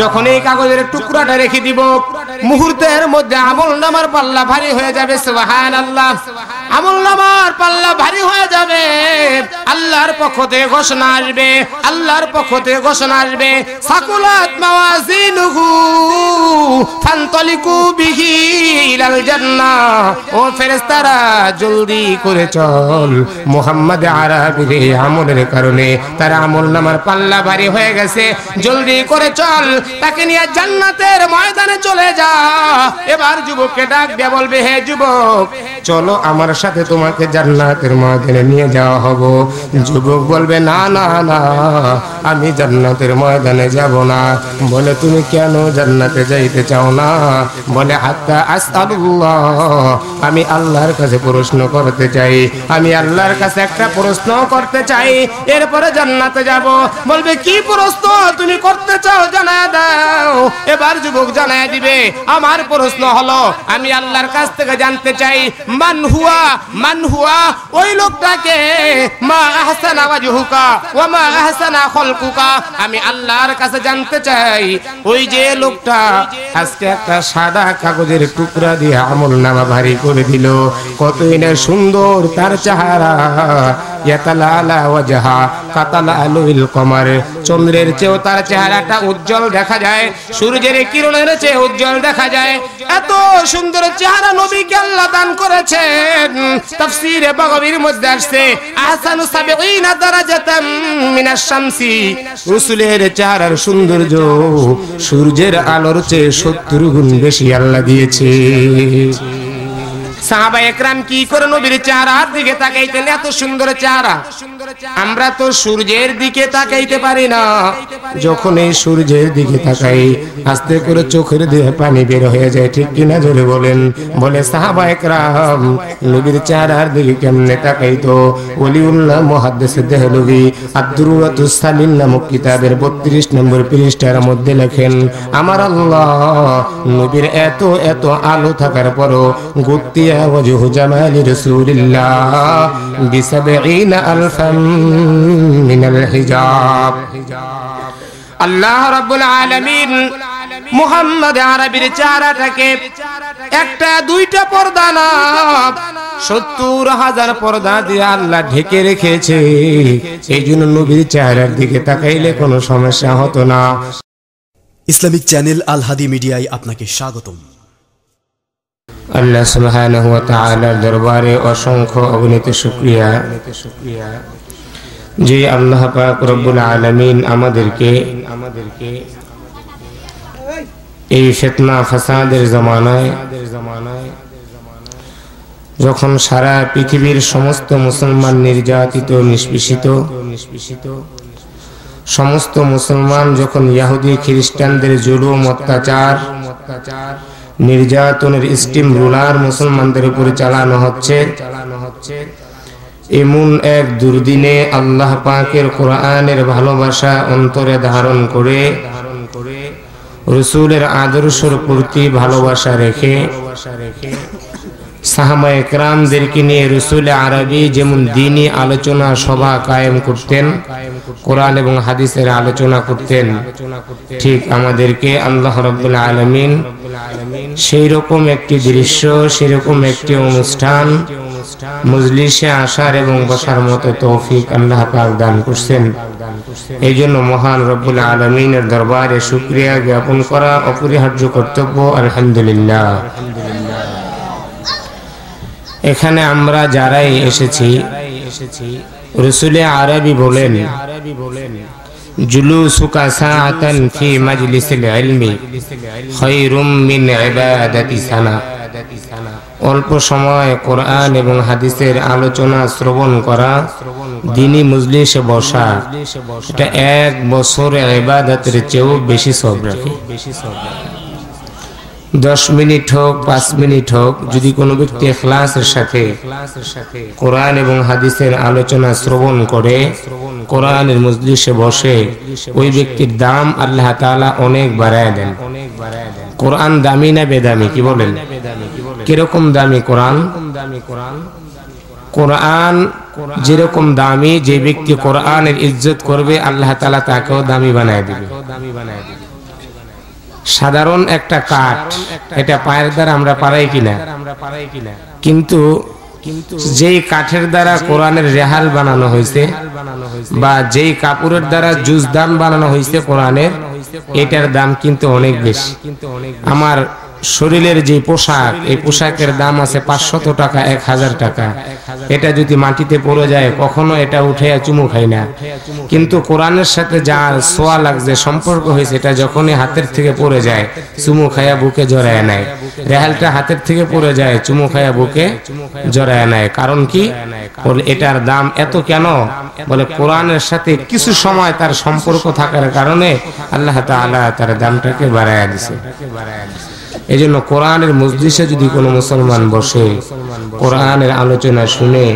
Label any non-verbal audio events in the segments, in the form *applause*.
যখন এই কাগজের টুকরাটা রেখে দিব মুহূর্তের মধ্যে আমল নামার পাল্লা ভারী হয়ে যাবে সোহান আল্লাহ আমল নামার পাল্লা ভারী হয়ে যাবে আল্লাহর পক্ষ থেকে ঘোষণা আসবে আল্লাহর পক্ষ থেকে ঘোষণা আসবে সাকুলাত মাওয়াজিনুহু ফান্তলিকু বিহি ইলাল জান্নাহ ও ফেরেশতারা জলদি করে চল মুহাম্মদ আরাবির আমলের কারণে তার আমল নামার পাল্লা ভারী হয়ে গেছে জলদি করে চল তাকে নিয়ে জান্নাতের ময়দানে চলে যা এবার যুবককে ডাক দিয়ে বলবে হে যুবক চলো আমার সাথে তোমাকে জান্নাতের ময়দানে নিয়ে যাওয়া হবো যুবক বলবে না না না আমি জান্নাতের ময়দানে যাব না বলে তুমি কেন জান্নাতে যাইতে চাও না বলে হাত্তা আস্তালুল্লাহ আমি আল্লাহর কাছে প্রশ্ন করতে চাই আমি আল্লাহর কাছে একটা প্রশ্ন করতে চাই এরপরে জান্নাতে যাব বলবে কি প্রশ্ন তুমি করতে চাও জানা এবার যুবক জানায় দিবে আমার প্রশ্ন হলো আমি আল্লাহর কাছ থেকে জানতে চাই ওই লোকটাকে মা আহসানা মা আহসানা খলকুকা আমি আল্লাহর কাছে জানতে চাই ওই যে লোকটা আজকে একটা সাদা কাগজের টুকরা দিয়ে আমল নামা ভারী করে দিল কতই না সুন্দর তার চেহারা ইয়াতালা আলা ওয়াজহা কাতালা আলুল কমার চন্দ্রের চেয়েও তার চেহারাটা উজ্জ্বল দেখা যায় সূর্যের কিরণের চেয়ে উজ্জ্বল দেখা যায় এত সুন্দর চেহারা নবীকে আল্লাহ দান করেছেন তাফসীরে বাগাবীর মধ্যে আসছে আহসানু সাবিঈনা দারাজাতাম মিনাশ শামসি রাসূলের চেহারার সৌন্দর্য সূর্যের আলোর চেয়ে 70 গুণ বেশি আল্লাহ দিয়েছে এত আমরা তো সূর্যের দিকে তাকাইতে পারি না যখন এই সূর্যের দিকে তাকাই আস্তে করে চোখের দিয়ে পানি বের হয়ে যায় ঠিক কিনা বলেন বলে সাহাবা একরাম নবীর দিকে কেমনে তাকাইতো নম্বর পৃষ্ঠার মধ্যে লেখেন আমার আল্লাহ নবীর এত এত আলো থাকার পরও গুপ্তি وجه جمال رسول الله بسبعين ألفا من الحجاب الله رب العالمين মুহাম্মদ আরবির চারাটাকে একটা দুইটা পর্দা না সত্তর হাজার পর্দা দিয়ে আল্লাহ ঢেকে রেখেছে এই জন্য নবীর চেহারার দিকে তাকাইলে কোনো সমস্যা হতো না ইসলামিক চ্যানেল আল মিডিয়ায় আপনাকে স্বাগতম আল্লাহ সুবহানাহু ওয়া তাআলার দরবারে অসংখ্য অগণিত শুকরিয়া যে আল্লাহ পাক রব্বুল আলামিন আমাদেরকে আমাদেরকে এই ফিতনা ফাসাদের জমানায় যখন সারা পৃথিবীর সমস্ত মুসলমান নির্যাতিত নিষ্পিষিত নিষ্পিষিত সমস্ত মুসলমান যখন ইয়াহুদি খ্রিস্টানদের জুলুম অত্যাচার অত্যাচার নির্যাতনের স্টিম রুলার মুসলমানদের উপরে চালানো হচ্ছে এমন এক দুর্দিনে আল্লাহ পাকের কোরআনের ভালোবাসা অন্তরে ধারণ করে রসুলের আদর্শের প্রতি ভালোবাসা রেখে সাহাবা নিয়ে রসুল আরবি যেমন দিনই আলোচনা সভা কায়েম করতেন কোরআন এবং হাদিসের আলোচনা করতেন ঠিক আমাদেরকে আল্লাহ রবুল্লা আলমিন সেই রকম একটি দৃশ্য সেই রকম একটি অনুষ্ঠান মজলিসে আসার এবং বসার মতো তৌফিক আল্লাহ পাক দান করছেন এই জন্য মহান রব্বুল আলমিনের দরবারে শুক্রিয়া জ্ঞাপন করা অপরিহার্য কর্তব্য আলহামদুলিল্লাহ এখানে আমরা যারাই এসেছি রসুলে আরবি বলেন আরবি বলেন جلوسك ساعة في مجلس العلم خير من عبادة سنة অল্প সময় কোরআন এবং হাদিসের আলোচনা শ্রবণ করা দিনী মজলিসে বসা এটা এক বছর ইবাদতের চেয়েও বেশি সব রাখে বেশি সব দশ মিনিট হোক পাঁচ মিনিট হোক যদি কোনো ব্যক্তি এখলাসের সাথে কোরআন এবং হাদিসের আলোচনা শ্রবণ করে কোরআনের মজলিসে বসে ওই ব্যক্তির দাম আল্লাহ তালা অনেক বাড়ায় দেন কোরআন দামি না বেদামি কি বলেন কিরকম দামি কোরআন কোরআন যেরকম দামি যে ব্যক্তি কোরআনের ইজ্জত করবে আল্লাহ তালা তাকেও দামি বানায় দেবে দামি বানায় দেবে সাধারণ একটা কাঠ এটা পায়ের দ্বারা আমরা পারাই কিনা কিন্তু যেই কাঠের দ্বারা কোরআনের রেহাল বানানো হয়েছে বা যেই কাপড়ের দ্বারা জুজদান বানানো হয়েছে কোরআনের এটার দাম কিন্তু অনেক বেশি আমার শরীরের যে পোশাক এই পোশাকের দাম আছে পাঁচশত টাকা এক হাজার টাকা এটা যদি মাটিতে পড়ে যায় কখনো এটা উঠে চুমু খাই না কিন্তু কোরআনের সাথে যা সোয়া লাগছে সম্পর্ক হয়েছে এটা যখনই হাতের থেকে পড়ে যায় চুমু খায়া বুকে জড়ায় নেয় রেহালটা হাতের থেকে পড়ে যায় চুমু খায়া বুকে জড়ায় নেয় কারণ কি এটার দাম এত কেন বলে কোরআনের সাথে কিছু সময় তার সম্পর্ক থাকার কারণে আল্লাহ তাআলা তার দামটাকে বাড়াইয়া দিছে বাড়ায় দিছে এই জন্য কোরআনের মসজিষে যদি কোনো মুসলমান বসে কোরআনের আলোচনা শুনে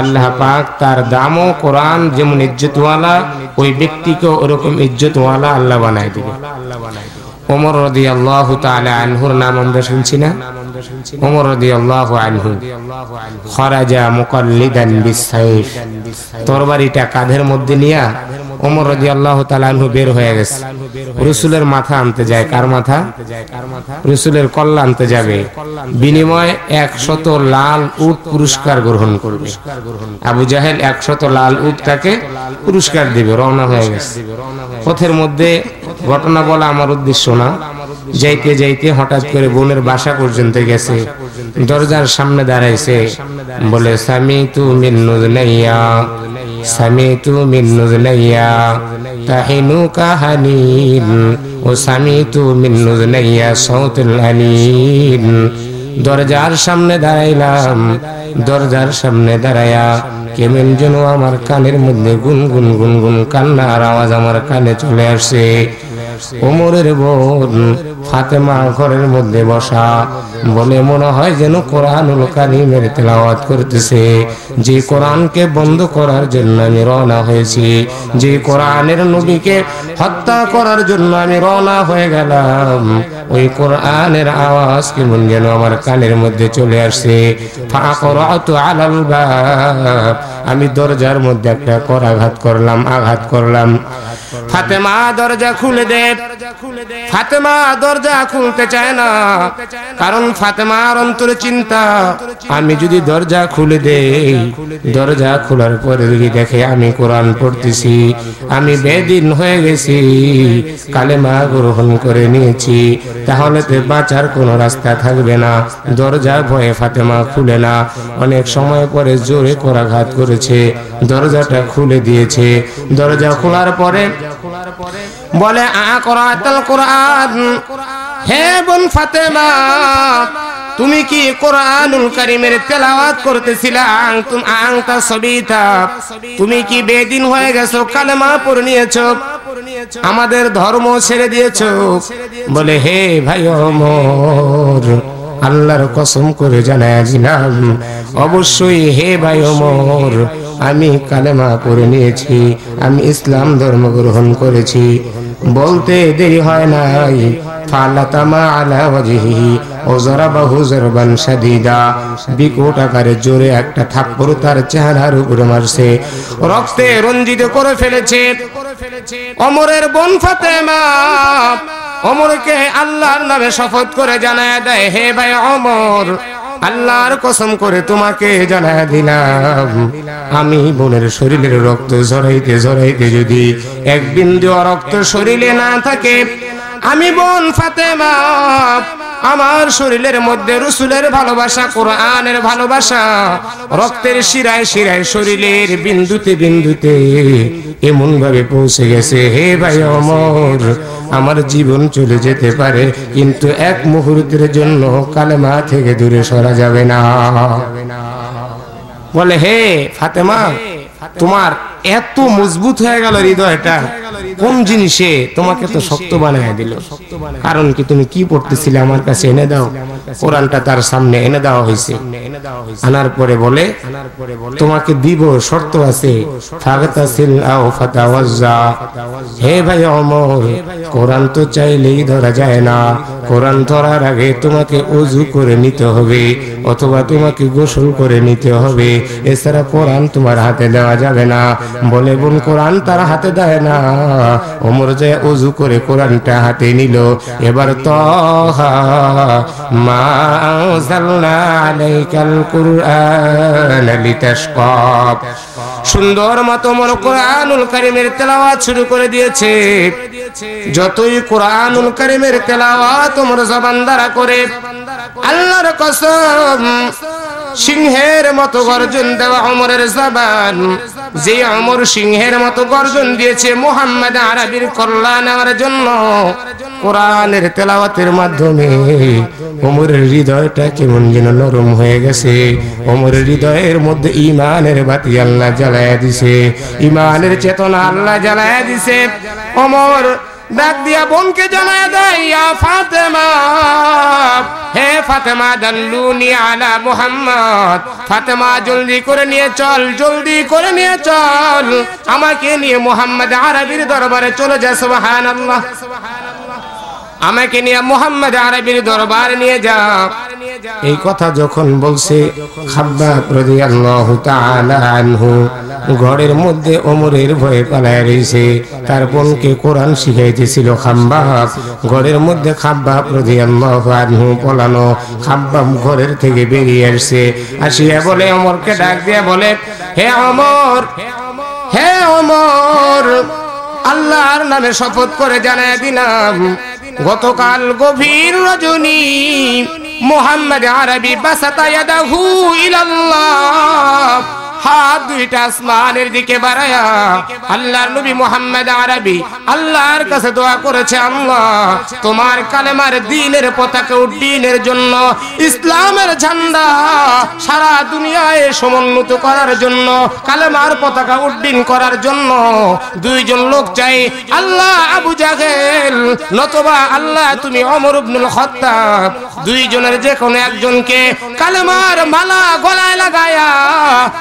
আল্লাহ পাক তার দামও কোরআন যেমন ইজ্জতওয়ালা ওই ব্যক্তিকে ওরকম ইজ্জতওয়ালা আল্লাহ বানাই দিবে ওমর রদি আল্লাহ আনহুর নাম আমরা শুনছি না তরবারিটা কাঁধের মধ্যে নিয়া ওমর রাজি আল্লাহ তালু বের হয়ে গেছে রসুলের মাথা আনতে যায় কার মাথা রসুলের কল্লা আনতে যাবে বিনিময়ে একশত লাল উট পুরস্কার গ্রহণ করবে আবু এক একশত লাল উট তাকে পুরস্কার দিবে রওনা হয়ে গেছে পথের মধ্যে ঘটনা বলা আমার উদ্দেশ্য না যাইতে যাইতে হঠাৎ করে বোনের বাসা পর্যন্ত গেছে দরজার সামনে দাঁড়াইছে বলে স্বামী তুমি নুজনাইয়া سمعت من তাহিনু تحنوك ও وسمعت من نزليا صوت الهنين দরজার সামনে দাঁড়াইলাম দরজার সামনে দাঁড়ায়া কেমন যেন আমার কানের মধ্যে গুনগুন গুনগুন কান্নার আওয়াজ আমার কানে চলে আসে উমরের বোন ফাতেমা ঘরের মধ্যে বসা বলে মনে হয় যেন কোরআনুল মেরে তেলাওয়াত করতেছে যে কোরআনকে বন্ধ করার জন্য আমি রওনা হয়েছি যে কোরআনের নবীকে হত্যা করার জন্য আমি রওনা হয়ে গেলাম ওই কোরআনের আওয়াজ কেমন যেন আমার কানের মধ্যে চলে আসছে ফাঁকর আলাল বা আমি দরজার মধ্যে একটা কর আঘাত করলাম আঘাত করলাম ফাতেমা দরজা খুলে দে ফাতেমা দরজা খুলতে চায় না কারণ ফাতেমার অন্তরে চিন্তা আমি যদি দরজা খুলে দেই দরজা খোলার পরে যদি দেখে আমি কোরআন পড়তেছি আমি বেদিন হয়ে গেছি কালেমা গ্রহণ করে নিয়েছি তাহলে তো বাঁচার কোনো রাস্তা থাকবে না দরজা ভয়ে ফাতেমা খুলে না অনেক সময় পরে জোরে করাঘাত করে এসেছে দরজাটা খুলে দিয়েছে দরজা খোলার পরে বলে হে বোন ফাতেমা তুমি কি কোরআনুল কারিমের তেলাওয়াত করতেছিলে আং তুম আংতা সবিতা তুমি কি বেদিন হয়ে গেছো কালেমা পড়ে নিয়েছো আমাদের ধর্ম ছেড়ে দিয়েছো বলে হে ভাই অমর আল্লাহর কসম করে জানায় দিলাম অবশ্যই হে ভাই ওমর আমি কালেমা করে নিয়েছি আমি ইসলাম ধর্ম গ্রহণ করেছি বলতে দেরি হয় নাই রক্তে রঞ্জিত করে ফেলেছে অমরের বোন ফাতেমা অমরকে আল্লাহর নামে শপথ করে জানায় দেয় হে ভাই অমর আল্লাহর কসম করে তোমাকে জানা দিলাম আমি বোনের শরীরের রক্ত ঝরাইতে ঝরাইতে যদি এক বিন্দু রক্ত শরীরে না থাকে আমি বোন ফাতেমা আমার শরীরের মধ্যে রসুলের ভালোবাসা কোরআনের ভালোবাসা রক্তের শিরায় শিরায় শরীরের বিন্দুতে বিন্দুতে এমন ভাবে পৌঁছে গেছে হে ভাই অমর আমার জীবন চলে যেতে পারে কিন্তু এক মুহূর্তের জন্য কালেমা থেকে দূরে সরা যাবে না বলে হে ফাতেমা তোমার এত মজবুত হয়ে গেল হৃদয়টা কোন জিনিসে তোমাকে তো শক্ত বানায় দিল কারণ কি তুমি কি পড়তেছিলে আমার কাছে এনে দাও কোরআনটা তার সামনে এনে দেওয়া হয়েছে আনার পরে বলে তোমাকে দিব শর্ত আছে হে ভাই অমর কোরআন তো চাইলেই ধরা যায় না কোরআন ধরার আগে তোমাকে অজু করে নিতে হবে অথবা তোমাকে গোসল করে নিতে হবে এছাড়া কোরআন তোমার হাতে দেওয়া যাবে না বলে বোন কোরআন তার হাতে দেয় না ওমর যে উজু করে কোরআনটা হাতে নিল এবার তহা সুন্দর মতো মর কোরআনুল কারিমের তেলাওয়াত শুরু করে দিয়েছে যতই কোরআনুল কারিমের তেলাওয়াত তোমরা জবান দ্বারা করে আল্লাহর কসম সিংহের মতো গর্জন দেওয়া অমরের জবান যে অমর সিংহের মতো গর্জন দিয়েছে মোহাম্মদ আরবির কল্যাণ আমার জন্য কোরআনের তেলাওয়াতের মাধ্যমে অমরের হৃদয়টা কেমন যেন নরম হয়ে গেছে অমরের হৃদয়ের মধ্যে ইমানের বাতি আল্লাহ জ্বালায় দিছে ইমানের চেতনা আল্লাহ জ্বালায় দিছে অমর ডাক দিয়া বোনকে জানায় দেয়া ফাতেমা হে ফাতেমা দাল্লুনি আলা মোহাম্মদ ফাতেমা জলদি করে নিয়ে চল জলদি করে নিয়ে চল আমাকে নিয়ে মোহাম্মদ আরবির দরবারে চলে যায় সোহান আল্লাহ আমাকে নিয়ে মোহাম্মদ আরবির দরবার নিয়ে যা এই কথা যখন বলছে ঘরের মধ্যে অমরের ভয়ে পালায় রয়েছে তার বোনকে কোরআন শিখাইতেছিল খাম্বাহাব ঘরের মধ্যে খাব্বাব রদি আল্লাহ পলানো খাব্বাব ঘরের থেকে বেরিয়ে আসছে আসিয়া বলে অমরকে ডাক দিয়া বলে হে অমর হে অমর আল্লাহর নামে শপথ করে জানায় দিলাম গতকাল গভীর রজনী মোহাম্মদ আরবি বাসাতায়াদাহু ইলাল্লাহ হাত দুইটা আসমানের দিকে বাড়ায়া আল্লাহর নবী মুহাম্মদ আরবি আল্লাহর কাছে দোয়া করেছে আল্লাহ তোমার কালেমার দ্বীনের পতাকা উড্ডীনের জন্য ইসলামের ঝান্ডা সারা দুনিয়ায় সমুন্নত করার জন্য কালেমার পতাকা উড্ডীন করার জন্য দুইজন লোক চাই আল্লাহ আবু জাহেল নতবা আল্লাহ তুমি অমর ইবনুল খত্তাব দুইজনের যে কোনো একজনকে কালেমার মালা গলায় লাগায়া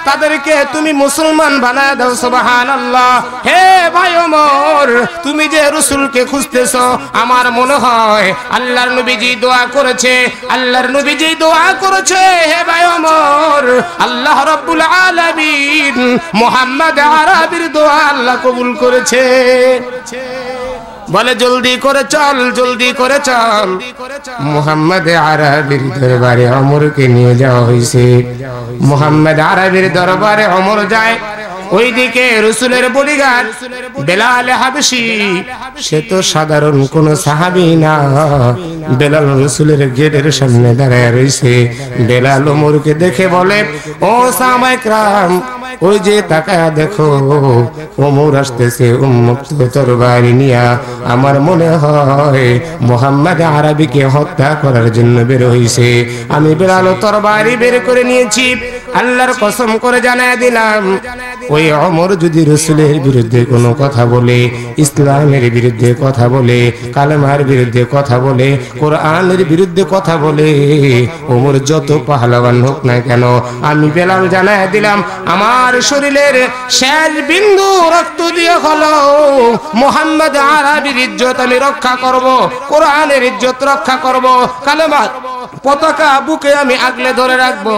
তাদের আমাদেরকে তুমি মুসলমান বানায় দাও সুবহান আল্লাহ হে ভাই ওমর তুমি যে রসুলকে খুঁজতেছ আমার মনে হয় আল্লাহর নবীজি দোয়া করেছে আল্লাহর নবীজি দোয়া করেছে হে ভাই ওমর আল্লাহ রব্বুল আলামিন মুহাম্মদ আরবির দোয়া আল্লাহ কবুল করেছে বলে জলদি করে চল জলদি করে চল মোহাম্মদ আরবির দরবারে অমরকে নিয়ে যাওয়া হয়েছে মোহাম্মদ আরবির দরবারে অমর যায় ওইদিকে রসুলের বলিগার বেলাল হাবসি সে তো সাধারণ কোন সাহাবি না বেলাল রসুলের গেটের সামনে দাঁড়ায় রয়েছে বেলাল ওমরকে দেখে বলে ও সামাইকরাম ওই যে তাকায়া দেখো ওমর আসতেছে উন্মুক্ত তরবারি নিয়া আমার মনে হয় মোহাম্মদ আরবিকে হত্যা করার জন্য বের হইছে আমি বেড়ালো তরবারি বের করে নিয়েছি আল্লাহর কসম করে জানায় দিলাম ওই অমর যদি রসুলের বিরুদ্ধে কোনো কথা বলে ইসলামের বিরুদ্ধে কথা বলে কালেমার বিরুদ্ধে কথা বলে কোরআনের বিরুদ্ধে কথা বলে ওমর যত পাহলাবান হোক না কেন আমি বেলাল জানায় দিলাম আমার তার শরীরের শেষ বিন্দু রক্ত দিয়ে হলো মোহাম্মদ আরবির ইজ্জত আমি রক্ষা করব কোরআনের ইজ্জত রক্ষা করব কালেমা পতাকা বুকে আমি আগলে ধরে রাখবো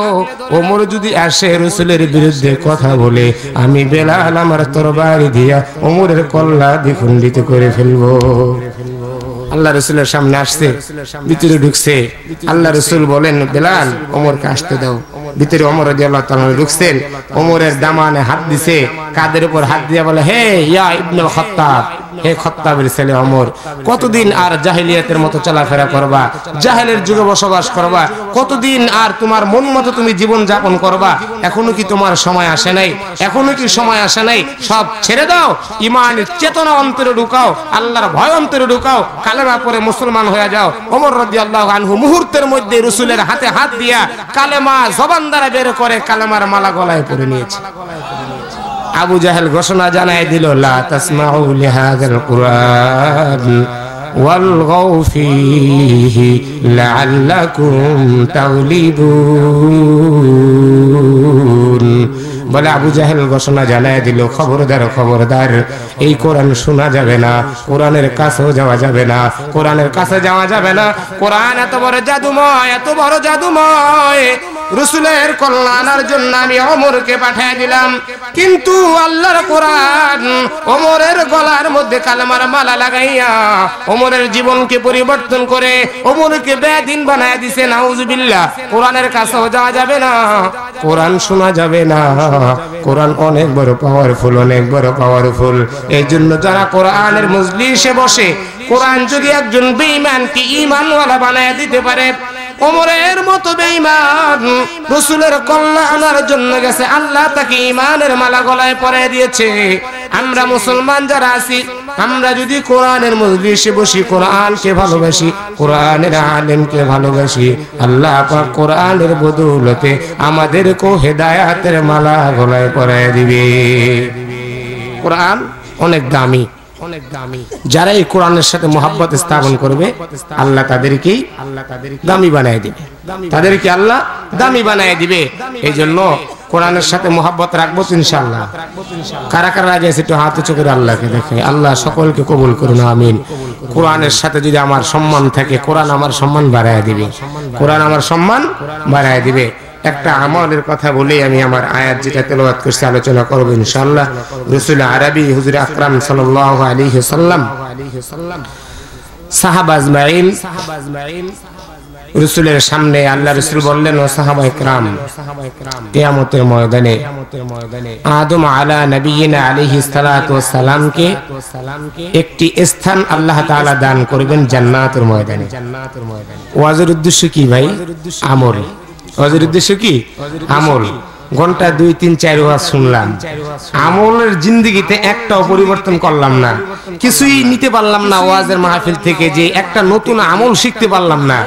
ওমর যদি আসে রসুলের বিরুদ্ধে কথা বলে আমি বেলাল আমার তোর বাড়ি দিয়া ওমরের কল্লা দ্বিখণ্ডিত করে ফেলবো আল্লাহ রসুলের সামনে আসছে ভিতরে ঢুকছে আল্লাহ রসুল বলেন বেলাল ওমরকে আসতে দাও ভিতরে অমর রাজি ঢুকছেন অমরের দামানে হাত দিছে কাদের উপর হাত দিয়ে বলে হে ইয়া ইবনুল খত্তাব হে খত্তাবের ছেলে অমর কতদিন আর জাহেলিয়াতের মতো চলাফেরা করবা জাহেলের যুগে বসবাস করবা কতদিন আর তোমার মন মতো তুমি জীবন যাপন করবা এখনো কি তোমার সময় আসে নাই এখনো কি সময় আসে নাই সব ছেড়ে দাও ইমানের চেতনা অন্তরে ঢুকাও আল্লাহর ভয় অন্তরে ঢুকাও কালেমা পরে মুসলমান হয়ে যাও অমর রদি আল্লাহ আনহু মুহূর্তের মধ্যে রসুলের হাতে হাত দিয়া কালেমা জবান দ্বারা বের করে কালেমার মালা গলায় পরে নিয়েছে আবু জাহেল ঘোষণা জানাই দিল বলে আবু জাহেল ঘোষণা জানায় দিল খবরদার খবরদার এই কোরআন শোনা যাবে না কোরআনের কাছেও যাওয়া যাবে না কোরআনের কাছে যাওয়া যাবে না কোরআন এত বড় জাদুময় এত বড় জাদুময় রসুলের কল্যাণের জন্য আমি অমরকে পাঠিয়ে দিলাম কিন্তু আল্লাহর কোরআন অমরের গলার মধ্যে কালমার মালা লাগাইয়া অমরের জীবনকে পরিবর্তন করে অমরকে বেদিন বানায় দিছে নাউজুবিল্লা কোরআনের কাছেও যাওয়া যাবে না কোরআন শোনা যাবে না কোরআন অনেক বড় পাওয়ারফুল অনেক বড় পাওয়ারফুল এই জন্য যারা কোরআনের মজলিসে বসে কোরআন যদি একজন বেঈমানকে ঈমানওয়ালা বানায় দিতে পারে ওমরের মতো বেঈমান রসুলের কল্যাণের জন্য গেছে আল্লাহ তাকে ইমানের মালা গলায় পরে দিয়েছে আমরা মুসলমান যারা আছি আমরা যদি কোরআনের মজলিসে বসি কোরআনকে ভালোবাসি কোরআনের আলেমকে ভালোবাসি আল্লাহ পাক কোরআনের বদৌলতে কো হেদায়াতের মালা গলায় পরায় দিবে কোরআন অনেক দামি যারা এই কোরআনের সাথে মোহাব্বত স্থাপন করবে আল্লাহ তাদেরকেই আল্লাহ তাদেরকে দামি বানায় দিবে তাদেরকে আল্লাহ দামি বানায় দিবে এই জন্য কোরআনের সাথে মোহাব্বত রাখবো ইনশাল্লাহ কারা কারা রাজি আছে একটু হাতে চোখের আল্লাহকে দেখে আল্লাহ সকলকে কবুল করুন আমিন কোরআনের সাথে যদি আমার সম্মান থাকে কোরআন আমার সম্মান বাড়ায় দিবে কোরআন আমার সম্মান বাড়ায় দিবে একটা আমলের কথা বলে আমি আমার আয়াত যেটা তেলবাদ করছি আলোচনা করবো ইনশাল্লাহ রসুল আরবি হুজুর আকরাম সাল আলী হাসাল্লাম রসুলের সামনে আল্লাহ রসুল বললেন ও একটি স্থান আল্লাহ তাআলা দান করবেন জান্নাতের ময়দানে ওয়াজের উদ্দেশ্য কি ভাই আমল হজের উদ্দেশ্য কি আমল ঘন্টা দুই তিন চার ওয়াজ শুনলাম আমলের জিন্দগিতে একটাও পরিবর্তন করলাম না কিছুই নিতে পারলাম না ওয়াজের মাহফিল থেকে যে একটা নতুন আমল শিখতে পারলাম না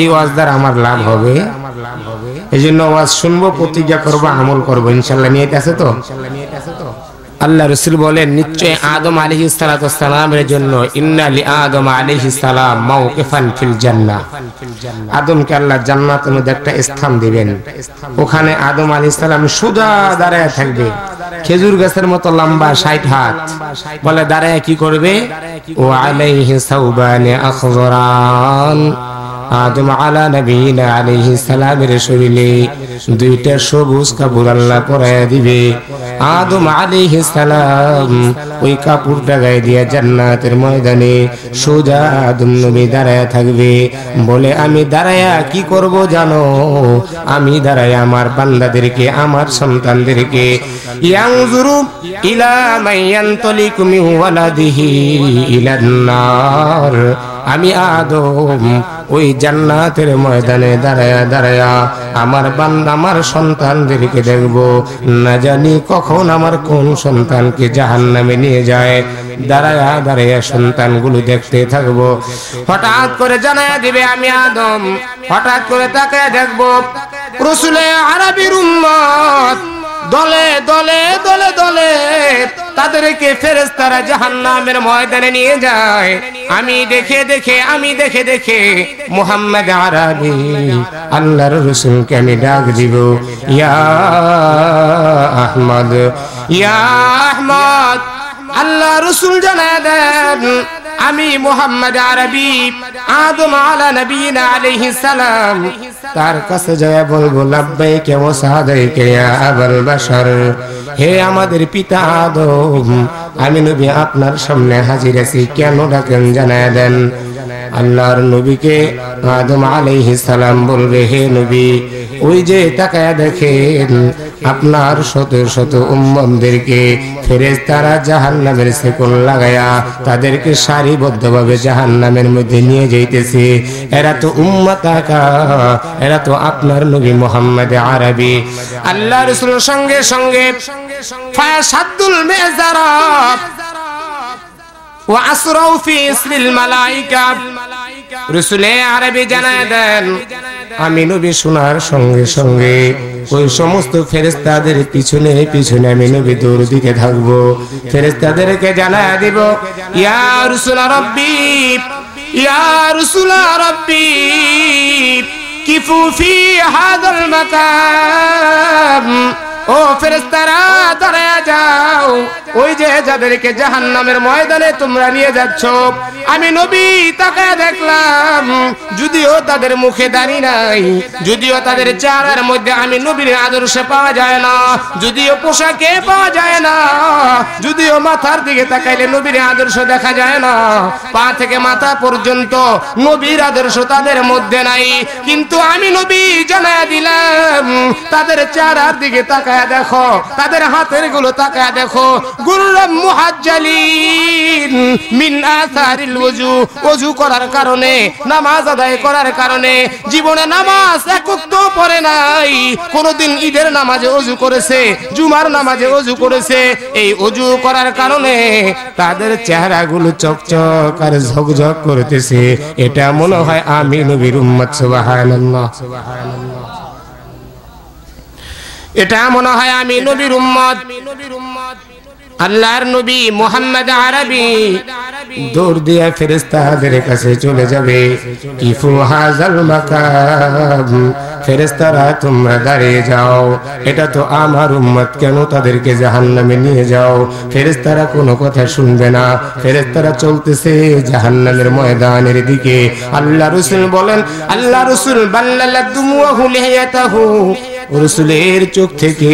এই ওয়াজ দ্বারা আমার লাভ হবে এই জন্য ওয়াজ শুনবো প্রতিজ্ঞা করবো আমল করবো ইনশাল্লাহ নিয়ে আছে তো ইনশাল্লাহ নিয়ে আছে তো আল্লাহ রসুল বলেন নিশ্চয় আদম আলহি সালাতামের জন্য আদম আদমকে আল্লাহ জান্নাত মধ্যে একটা স্থান দিবেন ওখানে আদম আলহি সালাম সুদা দাঁড়ায় থাকবে খেজুর গাছের মতো লম্বা ষাট হাত বলে দাঁড়ায় কি করবে ও আলাইহি সাউবানে আদম আলা নবীন আলাইহিস সালামের শরীরে দুইটা সবুজ কাপড় আল্লাহ পরাইয়া দিবে আদম আলাইহিস সালাম ওই কাপড় গায়ে দিয়া জান্নাতের ময়দানে সোজা আদম নবী দাঁড়ায় থাকবে বলে আমি দাঁড়ায়া কি করব জানো আমি দাঁড়ায় আমার বান্দাদেরকে আমার সন্তানদেরকে ইয়াংজুরু ইলা মাইয়ান্তলিকু মিন ওয়ালাদিহি আমি আদম ওই জান্নাতের ময়দানে দাঁড়ায়া দাঁড়ায়া আমার বান্দা আমার সন্তানদেরকে দেখব না জানি কখন আমার কোন সন্তানকে জাহান নামে নিয়ে যায় দাঁড়ায়া দাঁড়ায়া সন্তানগুলো দেখতে থাকব হঠাৎ করে জানায়া দিবে আমি আদম হঠাৎ করে তাকে দেখব রসুলে আরবির উম্মত দলে দলে দলে দলে তাদেরকে ফেরেস্তারা জাহান নামের ময়দানে নিয়ে যায় আমি দেখে দেখে আমি দেখে দেখে মোহাম্মদ আরাবি আল্লাহর রসুলকে আমি ডাক দিব ইয়া আহমদ ইয়া আহমদ আল্লাহ রসুল জানা দেন আমি মোহাম্মদ আরবি আদম আলা নবীন আলাইহি সালাম তার কাছে যায় বলবো লাব্বাই ও মোসাদাই ইয়া আবুল বাশার হে আমাদের পিতা আদম আমি নবী আপনার সামনে হাজির আছি কেন ডাকেন জানায় দেন আল্লাহর নবীকে আদম আলাইহিস সালাম বলবে হে নবী ওই যে তাকায় দেখেন আপনার শত শত উম্মদেরকে ফেরেজ জাহান্নামের সেকল লাগায়া তাদেরকে সারিবদ্ধভাবে জাহান্নামের মধ্যে নিয়ে যাইতেছে এরা তো উম্মাতাকা এরা তো আপনার নবী মোহাম্মদ আরবি আল্লাহর রাসূলের সঙ্গে সঙ্গে ফায়া সাদ্দুল মেজারাত জানায় ওই সমস্ত ফেরেস্তাদের পিছনে পিছনে আমি নবী দৌড় দিতে থাকবো ফেরেস্তাদেরকে জানায় দিব ইয়া রসুলা রব্বি ইয়া রসুলা রব্বি কিফু ফি হাদাল মাকাম ও ফেরেস্তারা ধরে যাও ওই যে যাদেরকে জাহান নামের ময়দানে তোমরা নিয়ে যাচ্ছ আমি নবী তাকে দেখলাম যদিও তাদের মুখে দাঁড়ি নাই যদিও তাদের চেহারার মধ্যে আমি নবীর আদর্শে পাওয়া যায় না যদিও পোশাকে পাওয়া যায় না যদিও মাথার দিকে তাকাইলে নবীর আদর্শ দেখা যায় না পা থেকে মাথা পর্যন্ত নবীর আদর্শ তাদের মধ্যে নাই কিন্তু আমি নবী জানা দিলাম তাদের চেহারার দিকে তাকাই তাকায় দেখো তাদের হাতের গুলো তাকায় দেখো গুল্লাম মুহাজ্জালিন মিন ওযু ওযু করার কারণে নামাজ আদায় করার কারণে জীবনে নামাজ একত্র পড়ে নাই কোনদিন ঈদের নামাজে ওযু করেছে জুমার নামাজে ওযু করেছে এই ওযু করার কারণে তাদের চেহারাগুলো চকচক আর ঝকঝক করতেছে এটা মনে হয় আমি নবীর উম্মত সুবহানাল্লাহ সুবহানাল্লাহ এটা মনে হয় আমি নবীর উম্মত আল্লাহর নবী মোহাম্মদ আরবি দৌড় দিয়া ফেরেস্তাদের কাছে চলে যাবে ইফু হাজাল মাকাম ফেরেস্তারা তোমরা দাঁড়িয়ে যাও এটা তো আমার উম্মত কেন তাদেরকে জাহান নামে নিয়ে যাও ফেরেস্তারা কোনো কথা শুনবে না ফেরেস্তারা চলতেছে জাহান নামের ময়দানের দিকে আল্লাহ রসুল বলেন আল্লাহ রসুল রসুলের চোখ থেকে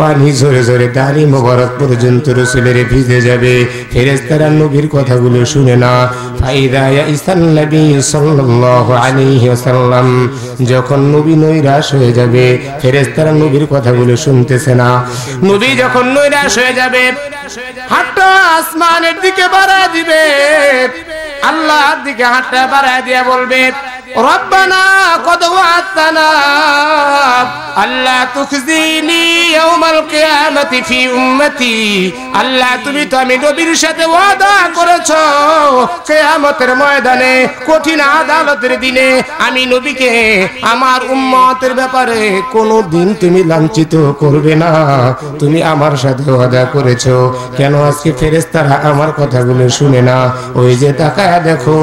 পানি ঝরে ঝরে দাঁড়িয়ে মোবারক পর্যন্ত রসুলের ভিজে যাবে ফেরেস্তারা নবীর কথা কথাগুলো শুনে না যখন নবী নৈরাশ হয়ে যাবে ফেরেস্তারা নবীর কথাগুলো শুনতেছে না নবী যখন নৈরাশ হয়ে যাবে হাতটা আসমানের দিকে বাড়া দিবে আল্লাহ দিকে হাতটা বাড়ায় দিয়ে বলবে তুমি তো আমি নবীর সাথে ময়দানে কঠিন আদালতের দিনে আমি নবীকে আমার উম্মতের ব্যাপারে কোনো দিন তুমি লাঞ্ছিত করবে না তুমি আমার সাথে ওয়াদা করেছো কেন আজকে ফেরেশতারা আমার কথাগুলো শুনে না ওই যে তাকায় লাগায়া দেখো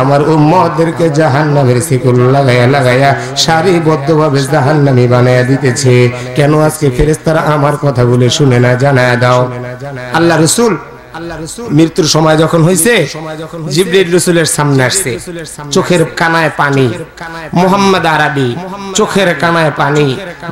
আমার উম্মদেরকে জাহান নামের শিকল লাগায়া লাগায়া সারিবদ্ধভাবে জাহান নামি বানায়া দিতেছে কেন আজকে ফেরেস্তারা আমার কথাগুলো শুনে না জানায় দাও আল্লাহ রসুল মৃত্যুর সময় যখন হয়েছে জিবরিল রসুলের সামনে আসছে চোখের কানায় পানি মোহাম্মদ আরবি চোখের কানায় পানি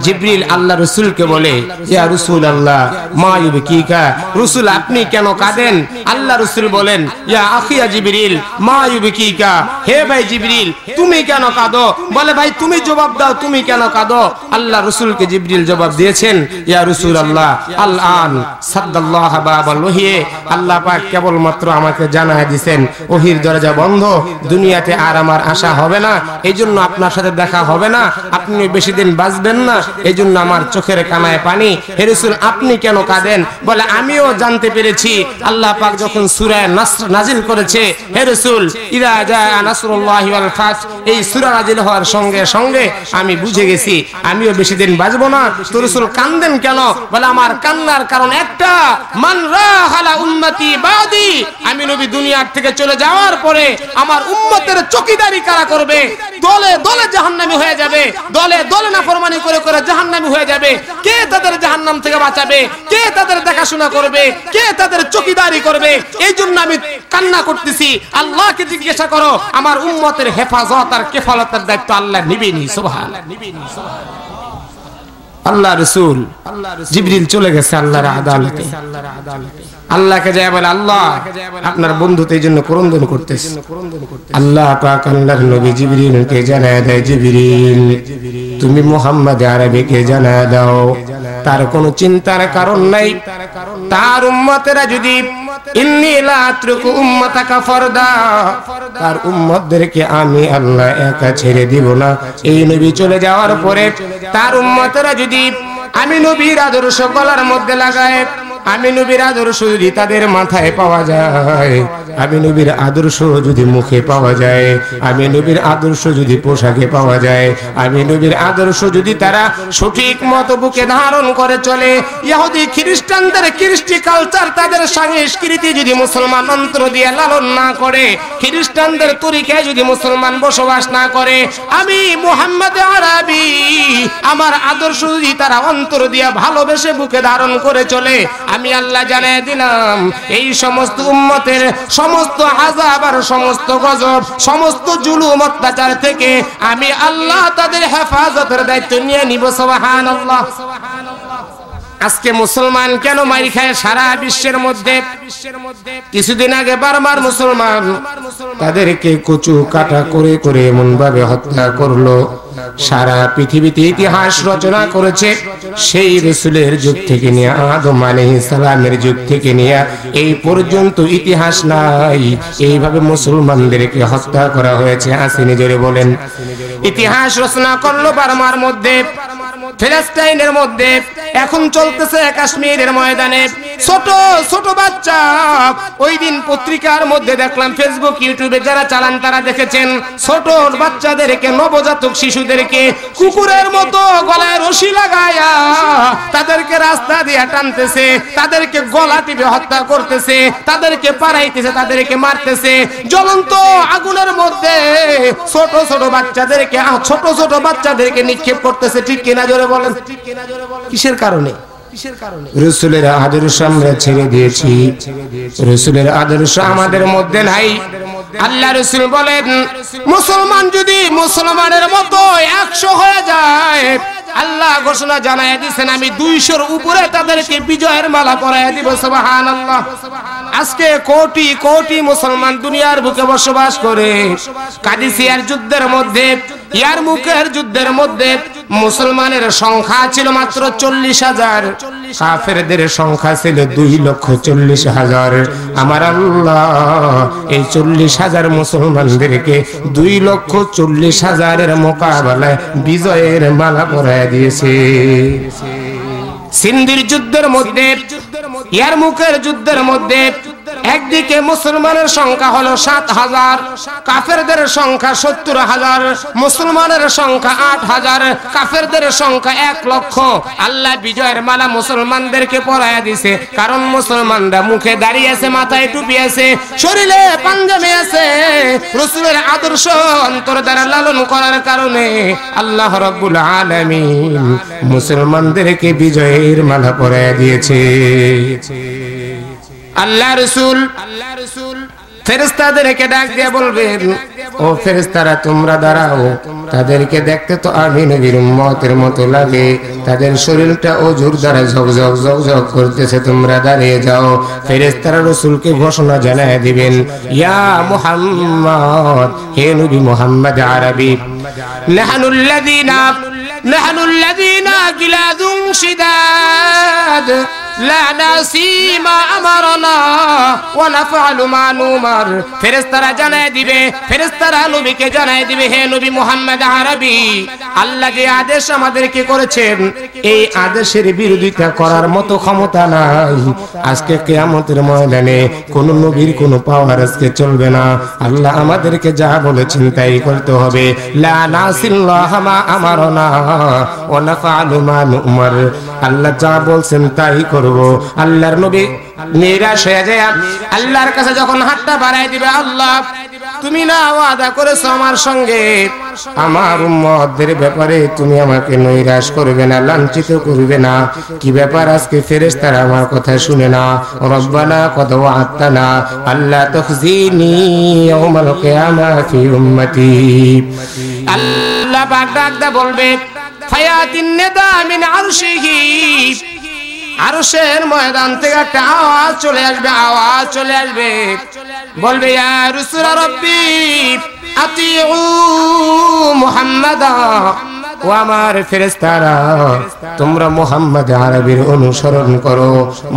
জিবরিল আল্লাহ রসুলকে বলে ইয়া রসুল আল্লাহ মায়ুব কিকা রসুল আপনি কেন কাঁদেন আল্লাহ রসুল বলেন ইয়া আখিয়া জিবরিল মায়ুব কিকা হে ভাই জিবরিল তুমি কেন কাঁদো বলে ভাই তুমি জবাব দাও তুমি কেন কাঁদো আল্লাহ রসুলকে জিবরিল জবাব দিয়েছেন ইয়া রসুল আল্লাহ আল আন সাদ্দাল্লাহ বাবা লহিয়ে আল্লাহ পাক কেবলমাত্র আমাকে জানায় দিছেন ওহির দরজা বন্ধ দুনিয়াতে আর আমার আশা হবে না এই জন্য আপনার সাথে দেখা হবে না আপনি বেশি দিন বাঁচবেন না এই জন্য আমার চোখের কানায় পানি আপনি কেন কাঁদেন বলে আমিও জানতে পেরেছি আল্লাহ পাক যখন সুরায় নাসর নাজিল করেছে হেরসুল ইরা যায় ফাত এই সুরা নাজিল হওয়ার সঙ্গে সঙ্গে আমি বুঝে গেছি আমিও বেশি দিন বাঁচবো না তো রসুল কান্দেন কেন বলে আমার কান্নার কারণ একটা মান রাহালা উন্নত আমি নবী দুনিয়ার থেকে চলে যাওয়ার পরে আমার উম্মতের চকিদারি কারা করবে দলে দলে হয়ে যাবে দলে দলে নাফরমানি করে করে হয়ে যাবে কে তাদের জাহান্নাম থেকে বাঁচাবে কে তাদের দেখাশোনা করবে কে তাদের চকিদারি করবে এই জন্য আমি কান্না করতেছি আল্লাহকে জিজ্ঞাসা করো আমার উম্মতের হেফাজত আর কেফালতের দায়িত্ব আল্লাহ নিবেনি আল্লাহ রসুল জিবরিল চলে গেছে আল্লাহর আদালতে আল্লাহর আদালতে আল্লাহকে যায় বলে আল্লাহ আপনার বন্ধু জন্য ক্রন্দন করতেছে আল্লাহ পাক আল্লাহর নবী জিবরিলকে জানায় দেয় জিবরিল তুমি মোহাম্মদ আরবিকে জানায় দাও তার কোনো চিন্তার কারণ নাই তার উম্মতেরা যদি ফরদা তার উম্মতদেরকে আমি আল্লাহ একা ছেড়ে দিব না এই নবী চলে যাওয়ার পরে তার উম্মতেরা যদি আমি নবীর আদর্শ গলার মধ্যে লাগায় আমি নবীর আদর্শ যদি তাদের মাথায় পাওয়া যায় আমি নবীর আদর্শ যদি মুখে পাওয়া যায় আমি নবীর আদর্শ যদি পোশাকে পাওয়া যায় আমি নবীর আদর্শ যদি তারা সঠিক মতো বুকে ধারণ করে চলে ইহুদি খ্রিস্টানদের খ্রিস্টি কালচার তাদের সংস্কৃতি যদি মুসলমান অন্তর দিয়ে লালন না করে খ্রিস্টানদের তরিকায় যদি মুসলমান বসবাস না করে আমি মোহাম্মদ আরবি আমার আদর্শ যদি তারা অন্তর দিয়ে ভালোবেসে বুকে ধারণ করে চলে আমি আল্লাহ জানাই দিলাম এই সমস্ত উম্মতের সমস্ত আজাব আর সমস্ত গজব সমস্ত জুলুম অত্যাচার থেকে আমি আল্লাহ তাদের হেফাজতের দায়িত্ব নিয়ে নিব সবাহান আল্লাহ আজকে মুসলমান কেন মাইর খায় সারা বিশ্বের মধ্যে কিছুদিন আগে বারবার মুসলমান তাদেরকে কচু কাটা করে করে এমন ভাবে হত্যা করলো সারা পৃথিবীতে ইতিহাস রচনা করেছে সেই রসুলের যুগ থেকে নিয়ে আদম আলাইহিস সালামের যুগ থেকে নিয়ে এই পর্যন্ত ইতিহাস নাই এইভাবে মুসলমানদেরকে হত্যা করা হয়েছে আসেনি জোরে বলেন ইতিহাস রচনা করলো বার্মার মধ্যে ফেলাস্টাইনের মধ্যে এখন চলতেছে কাশ্মীরের ময়দানে ছোট ছোট বাচ্চা ওই দিন পত্রিকার মধ্যে দেখলাম ফেসবুক ইউটিউবে যারা চালান তারা দেখেছেন ছোট বাচ্চাদেরকে নবজাতক শিশুদেরকে কুকুরের মতো গলায় রশি লাগায়া তাদেরকে রাস্তা দিয়ে টানতেছে তাদেরকে গলা টিপে হত্যা করতেছে তাদেরকে পাড়াইতেছে তাদেরকে মারতেছে জ্বলন্ত আগুনের মধ্যে ছোট ছোট বাচ্চাদেরকে ছোট ছোট বাচ্চাদেরকে নিক্ষেপ করতেছে ঠিক কিনা জোরে জোরে বলেন কিসের কারণে রসুলের আদর্শ আমরা ছেড়ে দিয়েছি রসুলের আদর্শ আমাদের মধ্যে নাই আল্লাহ রসুল বলেন মুসলমান যদি মুসলমানের মতো একশো হয়ে যায় আল্লাহ ঘোষণা জানাই দিচ্ছেন আমি দুইশোর উপরে তাদেরকে বিজয়ের মালা করাই দিব আজকে কোটি কোটি মুসলমান দুনিয়ার বুকে বসবাস করে কাদিসিয়ার যুদ্ধের মধ্যে ইয়ার মুখের যুদ্ধের মধ্যে মুসলমানের সংখ্যা ছিল মাত্র চল্লিশ হাজার কাফেরদের সংখ্যা ছিল দুই লক্ষ চল্লিশ হাজার আমার আল্লাহ এই চল্লিশ হাজার মুসলমানদেরকে দুই লক্ষ চল্লিশ হাজারের মোকাবেলায় বিজয়ের মালা পরাই দিয়েছে সিন্ধির যুদ্ধের মধ্যে ইয়ার মুখের যুদ্ধের মধ্যে একদিকে মুসলমানের সংখ্যা হলো সাত হাজার কাফেরদের সংখ্যা সত্তর হাজার মুসলমানের সংখ্যা আট হাজার কাফেরদের সংখ্যা এক লক্ষ আল্লাহ বিজয়ের মালা মুসলমানদেরকে পরায়া দিছে কারণ মুসলমানরা মুখে দাঁড়িয়ে আছে মাথায় টুপি আছে শরীরে পাঞ্জাবি আছে রসুলের আদর্শ অন্তর দ্বারা লালন করার কারণে আল্লাহ রব্বুল আলমিন মুসলমানদেরকে বিজয়ের মালা পরায়া দিয়েছে আল্লাহ রসুল আল্লাহ রসুল ফেরেস্তাদেরকে ডাক দিয়ে বলবেন ও ফেরেস্তারা তোমরা দাঁড়াও তাদেরকে দেখতে তো আমি নবীর উম্মতের মতো লাগে তাদের শরীরটা দ্বারা ঝকঝক ঝকঝক করতেছে তোমরা দাঁড়িয়ে যাও ফেরেস্তারা রসুলকে ঘোষণা জানায় দিবেন ইয়া মুহাম্মদ হে নবী মুহাম্মদ আরবি শিদাদ لا ناسي ما أمرنا ونفعل ما نؤمر ফেরেশতারা জানায় দিবে ফেরেশতারা নবীকে জানায় দিবে হে নবী মুহাম্মদ আরবি আল্লাহ যে আদেশ আমাদেরকে করেছেন এই আদেশের বিরোধিতা করার মতো ক্ষমতা নাই আজকে কিয়ামতের ময়দানে কোন নবীর কোন পাওয়ার আজকে চলবে না আল্লাহ আমাদেরকে যা বলেছেন তাই করতে হবে লা নাসিল্লাহ মা আমারনা ওয়া নাফআলু মা নুমার আল্লাহ যা বলছেন তাই করো বলবো আল্লাহর নবী নিরাশ হয়ে যায় আল্লাহর কাছে যখন হাতটা বাড়াই দিবে আল্লাহ তুমি না ওয়াদা করেছো আমার সঙ্গে আমার উম্মতদের ব্যাপারে তুমি আমাকে নৈরাশ করবে না লাঞ্ছিত করবে না কি ব্যাপার আজকে ফেরেস তারা আমার কথা শুনে না রব্বানা কত আত্মানা আল্লাহ তখজিনি ইয়াউমাল কিয়ামা ফি উম্মতি আল্লাহ পাক ডাকদা বলবে ফায়াতিন নেদা মিন আরশিহি আরশের ময়দান থেকে একটা আওয়াজ চলে আসবে আওয়াজ চলে আসবে বলবে রব্বি ও আমার ফেরেস্তারা তোমরা মোহাম্মদ আরবির অনুসরণ করো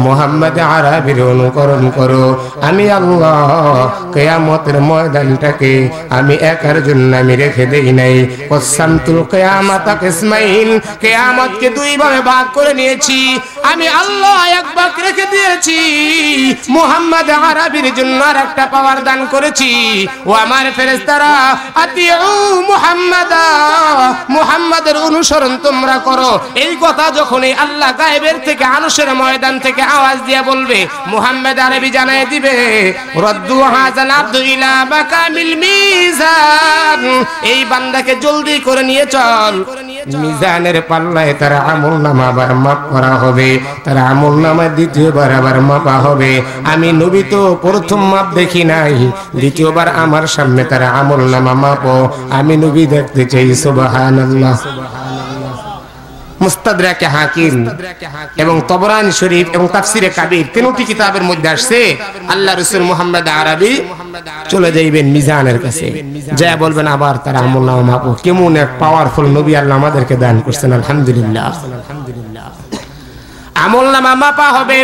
মোহাম্মদ আরবির অনুকরণ করো আমি আল্লাহ কেয়ামতের ময়দানটাকে আমি একার জন্য আমি রেখে দেই নাই কসান্তুল কেয়ামাতা কিসমাইন কেয়ামতকে দুইভাবে ভাগ করে নিয়েছি আমি আল্লাহ এক বাক রেখে দিয়েছি মুহাম্মদ আরবির জন্য আর একটা পাওয়ার দান করেছি ও আমার ফেরেস্তারা আতিউ মুহাম্মাদা মুহাম্মাদের অনুসরণ তোমরা করো এই কথা যখনই আল্লাহ গায়েবের থেকে আনুষের ময়দান থেকে আওয়াজ দিয়ে বলবে মুহাম্মদ আরবি জানাই দিবে রদ্দু হাজান আব্দু ইলা বাকামিল মিজান এই বান্দাকে জলদি করে নিয়ে চল মিজানের পাল্লায় তার আমল নামাবার মাপ করা হবে তার আমল নামায় দ্বিতীয়বার আবার মাপা হবে আমি নবী তো প্রথম মাপ দেখি নাই দ্বিতীয়বার আমার সামনে তার আমল নামা মাপ আমি নবী দেখতে চাই সুবাহান আল্লাহ কিতাবের মধ্যে আসছে আল্লাহ চলে যাইবেন কাছে আবার তারা নামা এক পাওয়ারফুল নবী দান করছেন আলহামদুলিল্লাহ আমল নামা মাপা হবে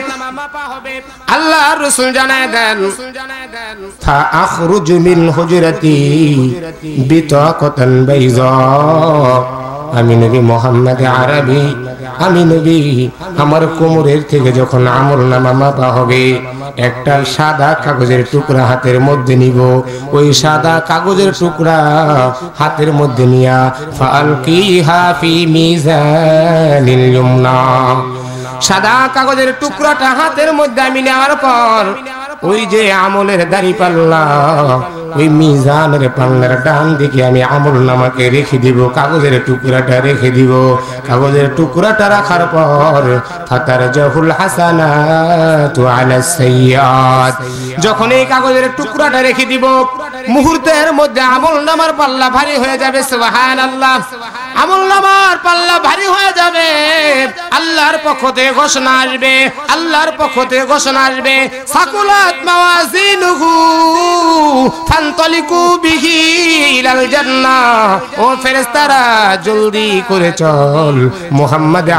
আল্লাহ রসুল জানায় দেন আখরুজু মিন হুজরাতি বিতাকাতান বাইযা আমি নবী মোহাম্মদ আরবি আমি নবী আমার কোমরের থেকে যখন আমল নামা মাপা হবে একটা সাদা কাগজের টুকরা হাতের মধ্যে নিব ওই সাদা কাগজের টুকরা হাতের মধ্যে নিয়া ফালকি হাফি মিজানিল ইউমনা সাদা কাগজের টুকরাটা হাতের মধ্যে আমি নেওয়ার পর ওই যে আমলের দাড়ি পাল্লা ওই মিজানের পাল্লার ডান দিকে আমি আমল নামাকে রেখে দিব কাগজের টুকরাটা রেখে দিব কাগজের টুকরাটা রাখার পর ফাতার জহুল হাসানা যখন এই কাগজের টুকরাটা রেখে দিব মুহূর্তের মধ্যে আমল নামার পাল্লা ভারী হয়ে যাবে সোহান আল্লাহ আমল নামার পাল্লা ভারী হয়ে যাবে আল্লাহর পক্ষ থেকে ঘোষণা আসবে আল্লাহর পক্ষ থেকে ঘোষণা আসবে সাকুলাত মাওয়াজিনুহু ফান্তালিকু বিহি ইলাল জান্নাহ ও ফেরেশতারা জলদি করে চল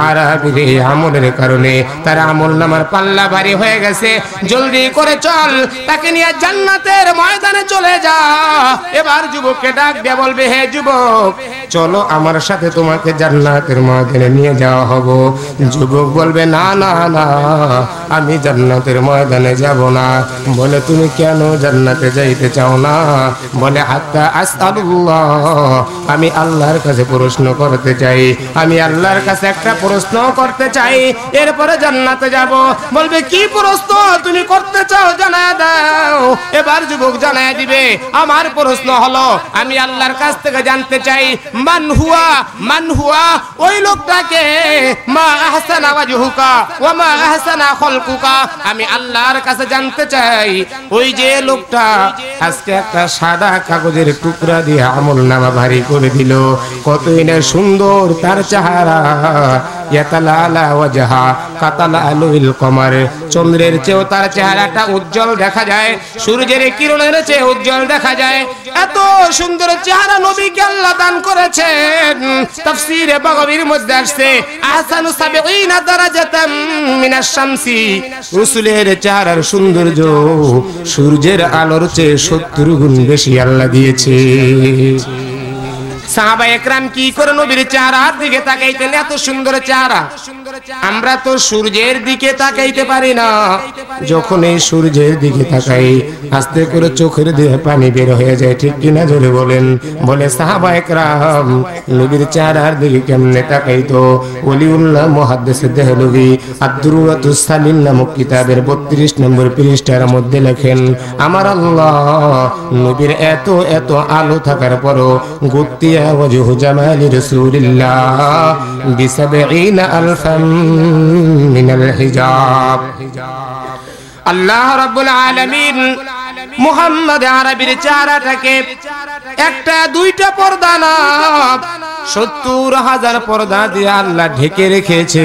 আরাবির আমলের কারণে তার আমল নামার পাল্লা ভারী হয়ে গেছে জলদি করে চল তাকে নিয়ে জান্নাতের ময়দানে চলে যা এবার যুবককে ডাক বলবে হে যুবক চলো আমার সাথে তোমাকে জান্নাতের ময়দানে নিয়ে যাওয়া হব যুবক বলবে না না না আমি জান্নাতের ময়দানে যাব না বলে তুমি কেন জান্নাতে যাইতে চাও না বলে হাত্তা আস্তাল্লাহ আমি আল্লাহর কাছে প্রশ্ন করতে চাই আমি আল্লাহর কাছে একটা প্রশ্ন করতে চাই এরপরে জান্নাতে যাব বলবে কি প্রশ্ন তুমি করতে চাও জানা দাও এবার যুবক জানা দিবে আমার প্রশ্ন হলো আমি আল্লাহর কাছ থেকে জানতে চাই মান হুয়া মান হুয়া ওই লোকটাকে মা আহসানা ওয়াজহুকা ওয়া মা আহসানা খলকুকা আমি আল্লাহর কাছে জানতে চাই ওই যে লোকটা আজকে একটা সাদা কাগজের টুকরা দিয়ে আমল নামা ভারী করে দিল কতই না সুন্দর তার চেহারা চন্দ্রের চেয়েও তার চেহারাটা উজ্জ্বল দেখা যায় সূর্যের কিরণের চেয়ে উজ্জ্বল দেখা যায় এত সুন্দর চেহারা নবীকে কেল্লা দান করেছেন তাফসীরে বাগাবীর মধ্যে আসছে আহসানু সাবিঈনা দারাজাতাম মিনাশ শামসি রাসূলের চেহারার সৌন্দর্য সূর্যের আলোর চেয়ে 70 গুণ বেশি আল্লাহ দিয়েছে এত আমরা তো সূর্যের দিকে তাকাইতে পারি না যখন এই সূর্যের দিকে তাকাই আস্তে করে চোখের দিয়ে পানি বের হয়ে যায় ঠিক কিনা জোরে বলেন বলে সাহাবা একরাম নবীর চারার দিকে কেমনে তাকাইতো আমার আল্লাহ নবীর এত এত আলো থাকার পরও গুত্তি ليضيع وجه جمال رسول الله بسبعين ألفا من الحجاب الله رب العالمين محمد عربي চারাটাকে একটা দুইটা পর্দা না সত্তর হাজার পর্দা দিয়ে আল্লাহ ঢেকে রেখেছে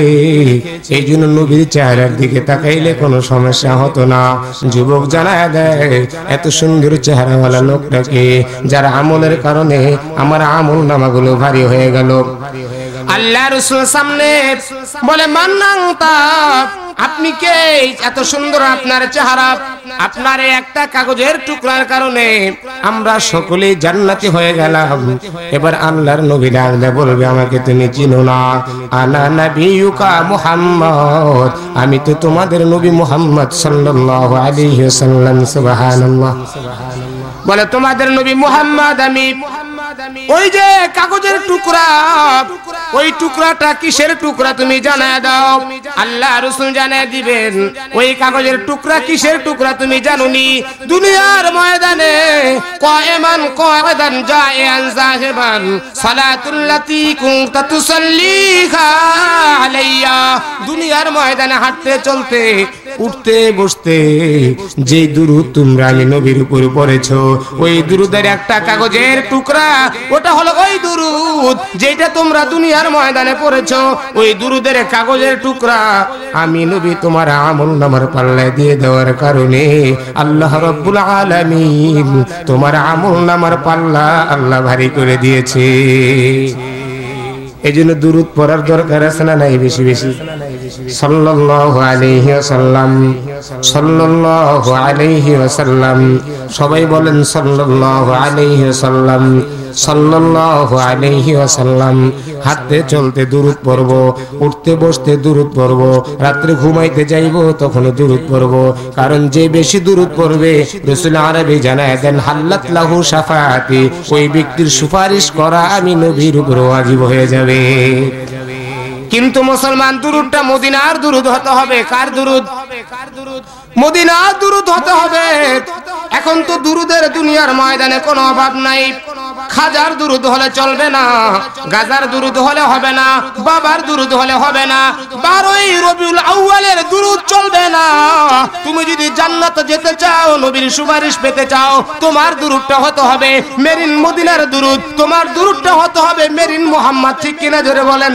এই জন্য নবীর চেহারার দিকে তাকাইলে কোনো সমস্যা হতো না যুবক জানা দেয় এত সুন্দর চেহারাওয়ালা লোকটাকে যারা আমলের কারণে আমার আমল নামাগুলো ভারী হয়ে গেল আল্লাহ রসুল সামনে বলে মান্নাং আপনি কে এত সুন্দর আপনার চেহারা আপনার একটা কাগজের টুকরার কারণে আমরা সকলেই জান্নাতি হয়ে গেলাম এবার আল্লাহর নবী ডাকলে বলবে আমাকে তুমি চিনো না আনা নবিউকা মুহাম্মদ আমি তো তোমাদের নবী মুহাম্মদ সাল্লাল্লাহু আলাইহি ওয়াসাল্লাম সুবহানাল্লাহ বলে তোমাদের নবী মুহাম্মদ আমি ওই যে কাগজের টুকরা ওই টুকরাটা কিসের টুকরা তুমি জানায় দাও আল্লাহ রসুন জানায় দিবেন ওই কাগজের টুকরা কিসের টুকরা তুমি জানুনি দুনিয়ার ময়দানে কয়েমান কয়েদান জায়েন জাহেবান সালাতুল্লাতি দুনিয়ার ময়দানে হাঁটতে চলতে উঠতে বসতে যে দুরু তোমরা নবীর উপর পড়েছো ওই দুরুদের একটা কাগজের টুকরা ওটা হলো ওই দুরুদ যেটা তোমরা দুনিয়ার ময়দানে পড়েছো ওই দুরুদের কাগজের টুকরা আমি নবী তোমার আমল নামার পাল্লায় দিয়ে দেওয়ার কারণে আল্লাহ রব্বুল আলামিন তোমার আমল নামার পাল্লা আল্লাহ ভারী করে দিয়েছে এই জন্য দুরুদ পড়ার দরকার আছে না নাই বেশি বেশি সবাই বলেন সাল্লাল্লাহু আলাইহি ওয়াসাল্লাম সাল্লাল্লাহু আলাইহি ওয়াসাল্লাম হাঁটতে চলতে দূরত পড়ব উঠতে বসতে দূরত পড়ব রাতে ঘুমাইতে যাইব তখন দূরত পড়ব কারণ যে বেশি দূরত পড়বে রাসূল আরবি জানায় দেন হাল্লাত লাহু সাফাতি ওই ব্যক্তির সুপারিশ করা আমি নবীর উপর ওয়াজিব হয়ে যাবে কিন্তু মুসলমান দুরুদটা মদিনার দুরুদ হতে হবে কার দুরুদ মদিনার দুরুদ হতে হবে এখন তো দুরুদের দুনিয়ার ময়দানে কোনো অভাব নাই খাজার দুরুদ হলে চলবে না গাজার দুরুদ হলে হবে না বাবার দুরুদ হলে হবে না বারোই রবিউল আউ্বালের দুরুদ চলবে না তুমি যদি জান্নাত যেতে চাও নবীর সুপারিশ পেতে চাও তোমার দুরুদটা হতে হবে মেরিন মদিনার দুরুদ তোমার দুরুদটা হতে হবে মেরিন মোহাম্মদ ঠিক কিনা ধরে বলেন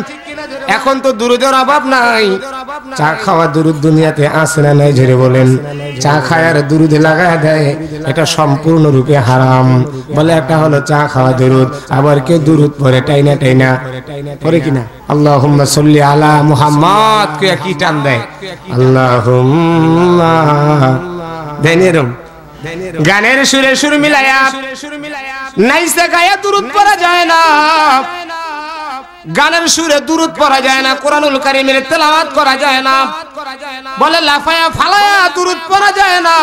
এখন তো দুরুদের অভাব নাই চা খাওয়া দুরুদ দুনিয়াতে আসে না নাই ঝরে বলেন চা খায় আর দুরুদে লাগায় দেয় এটা সম্পূর্ণরূপে হারাম বলে একটা হলো চা খাওয়া দুরুদ আবার কেউ দুরুদ পরে টাইনা টাইনা পরে কিনা আল্লাহুম্মা সাল্লি আলা মুহাম্মাদ কে কি টান দেয় আল্লাহুম্মা দেনেরম গানের সুরে সুর মিলায়া নাইসে গায়া দুরুদ পড়া যায় না গানের সুরে দূরত পড়া যায় না কোরআনুল কারিমের তেলাওয়াত করা যায় না বলে লাফায়া ফালায়া দূরত পড়া যায় না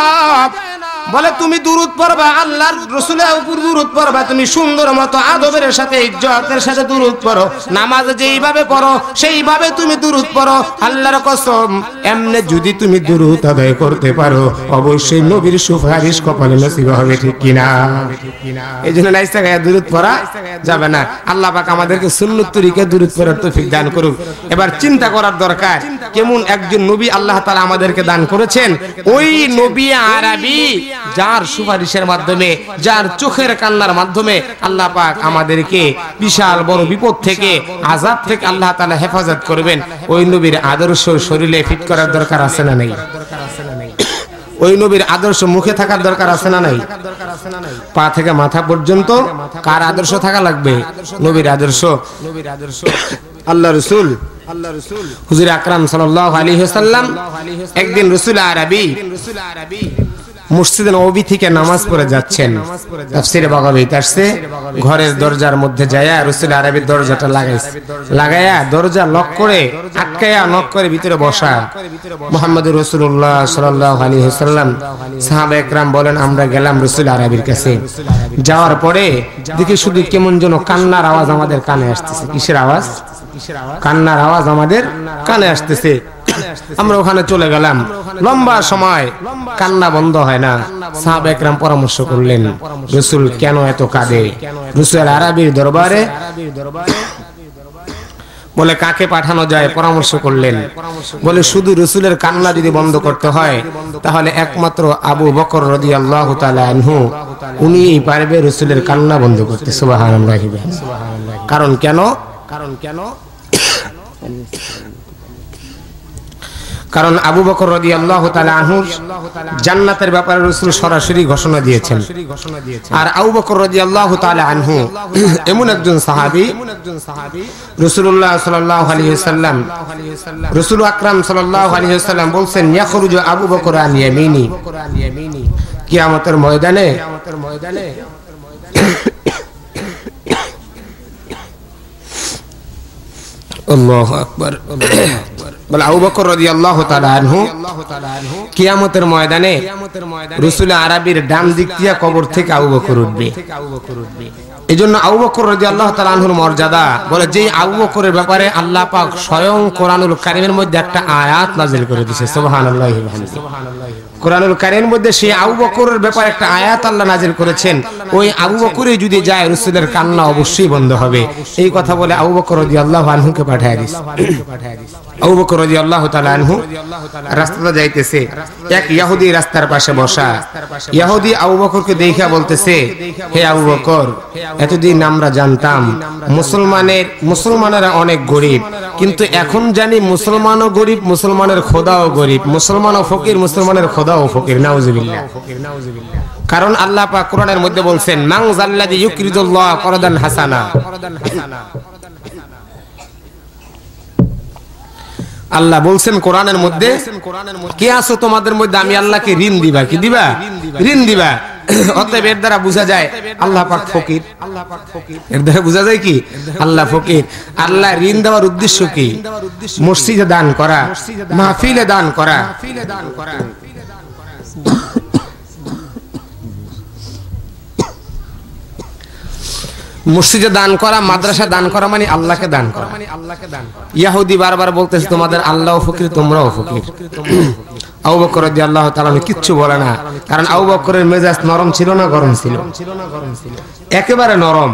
বলে তুমি দূরত পড়বা আল্লাহর রসুলের উপর দূরত পড়বা তুমি সুন্দর মতো আদবের সাথে ইজ্জতের সাথে দূরত পড়ো নামাজ যেইভাবে পড়ো সেইভাবে তুমি দূরত পড়ো আল্লাহর কসম এমনে যদি তুমি দূরত আদায় করতে পারো অবশ্যই নবীর সুপারিশ কপালে নসিব হবে ঠিক কিনা এই জন্য নাইসা গায়ে দূরত পড়া যাবে না আল্লাহ পাক আমাদেরকে সুন্নত তরিকে দূরত পড়ার তৌফিক দান করুক এবার চিন্তা করার দরকার কেমন একজন নবী আল্লাহ তাআলা আমাদেরকে দান করেছেন ওই নবী আরবি যার সুপারিশের মাধ্যমে যার চোখের কান্নার মাধ্যমে আল্লাহ পাক আমাদেরকে বিশাল বড় বিপদ থেকে আজাদ থেকে আল্লাহ তাআলা হেফাজত করবেন ওই নবীর আদর্শ শরীরে ফিট করার দরকার আছে না নাই ওই নবীর আদর্শ মুখে থাকার দরকার আছে না নাই পা থেকে মাথা পর্যন্ত কার আদর্শ থাকা লাগবে নবীর আদর্শ নবীর আদর্শ আল্লাহ রসুল হুজুর আকরাম সাল্লাল্লাহু আলাইহি ওয়াসাল্লাম একদিন রসুল আরবি রসুল আরবি মসজিদে নবী থেকে নামাজ পড়ে যাচ্ছেন তাফসিরে ঘরের দরজার মধ্যে যায়া রসুল আরবির দরজাটা লাগাইছে লাগায়া দরজা লক করে আটকায়া লক করে ভিতরে বসা মোহাম্মদ রসুল্লাহ সাল্লাল্লাহু আলাইহি ওয়াসাল্লাম সাহাব একরাম বলেন আমরা গেলাম রসুল আরবির কাছে যাওয়ার পরে দেখি শুধু কেমন যেন কান্নার আওয়াজ আমাদের কানে আসতেছে কিসের আওয়াজ কান্নার আওয়াজ আমাদের কানে আসতেছে আমরা ওখানে চলে গেলাম লম্বা সময় কান্না বন্ধ হয় না সাহাব একরাম পরামর্শ করলেন রসুল কেন এত কাঁদে রসুল আরবির দরবারে বলে কাকে পাঠানো যায় পরামর্শ করলেন বলে শুধু রসুলের কান্না যদি বন্ধ করতে হয় তাহলে একমাত্র আবু বকর রদি আল্লাহ তালু উনি পারবে রসুলের কান্না বন্ধ করতে সুবাহ কারণ কেন কারণ কেন *coughs* কারণ আবু বকর রদি আল্লাহ জান্নাতের ব্যাপারে রসুল সরাসরি ঘোষণা দিয়েছেন আর আবু বকর রদি আল্লাহ আনহু এমন একজন সাহাবি রসুল্লাহ আবু বকর ময়দানে আল্লাহ আকবার বলে আবু বকর কিয়ামতের ময়দানে রসুল আরবির কবর থেকে আবু বকর উঠবে এই জন্য আবু বকর মর্যাদা বলে যে আবু বকরের ব্যাপারে আল্লাহ পাক স্বয়ং কোরআনুল কারিমের মধ্যে একটা আয়াত নাজিল করে দিছে সোহান কোরআনুল কারের মধ্যে সেই আবু বকরের ব্যাপারে একটা আয়াত আল্লাহ নাজিল করেছেন ওই আবু বকরে যদি যায় রসুলের কান্না অবশ্যই বন্ধ হবে এই কথা বলে আবু বকর রদি আল্লাহ আনহুকে পাঠায় দিস আবু বকর রদি আল্লাহ আনহু রাস্তাটা যাইতেছে এক ইয়াহুদি রাস্তার পাশে বসা ইয়াহুদি আবু বকরকে দেখা বলতেছে হে আবু বকর এতদিন আমরা জানতাম মুসলমানের মুসলমানেরা অনেক গরিব কিন্তু এখন জানি মুসলমানও গরিব মুসলমানের খোদাও গরিব মুসলমানও ফকির মুসলমানের খোদা কারণ আল্লাহ কোরআনের মধ্যে বলছেন মাং হাসানা আল্লাহ বলছেন কোরআনের মধ্যে কে আছো তোমাদের মধ্যে আমি আল্লাহকে ঋণ দিবা কি দিবা ঋণ দিবা অতএব এর দ্বারা বোঝা যায় আল্লাহ পাক ফকির আল্লাহ পাক ফকির এর দ্বারা বোঝা যায় কি আল্লাহ ফকির আল্লাহ ঋণ দেওয়ার উদ্দেশ্য কি মসজিদে দান করা মাহফিলে দান করা মাহফিলে দান করা Yes. মসজিদে দান করা মাদ্রাসা দান করা মানে আল্লাহকে দান করা মানে আল্লাহকে দান করা ইয়াহুদি বারবার বলতেছে তোমাদের আল্লাহ ফকির তোমরাও ফকির আবু বকর রাদিয়াল্লাহু তাআলা বলে না কারণ আবু বকরের মেজাজ নরম ছিল না গরম ছিল একেবারে নরম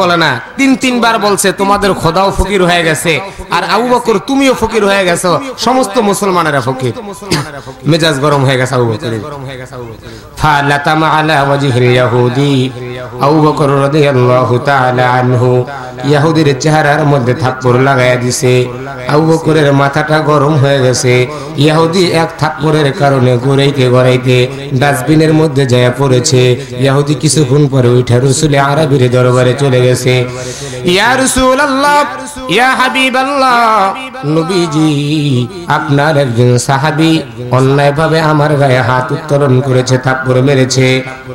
বলে না তিন তিনবার বলছে তোমাদের খোদাও ফকির হয়ে গেছে আর আবু বকর তুমিও ফকির হয়ে গেছো সমস্ত মুসলমানেরা ফকির মেজাজ গরম হয়ে গেছে আবু বকর গরম হয়ে গেছে আবু আলা ওয়াজহিল ইয়াহুদি আবু বকর রাদিয়াল্লাহু তাআলা আনহু চেহারার মধ্যে আবু বকরের মাথাটা গরম হয়ে গেছে ইয়াহুদি এক থাপ্পড়ের কারণে গড়াইতে গড়াইতে ডাস্টবিনের মধ্যে যায় পড়েছে ইয়াহুদি কিছুক্ষণ পরে উঠে রসুলে আরবির দরবারে চলে গেছে ইয়া রাসূলুল্লাহ আপনার একজন আমার গায়ে হাত উত্তোলন করেছে মেরেছে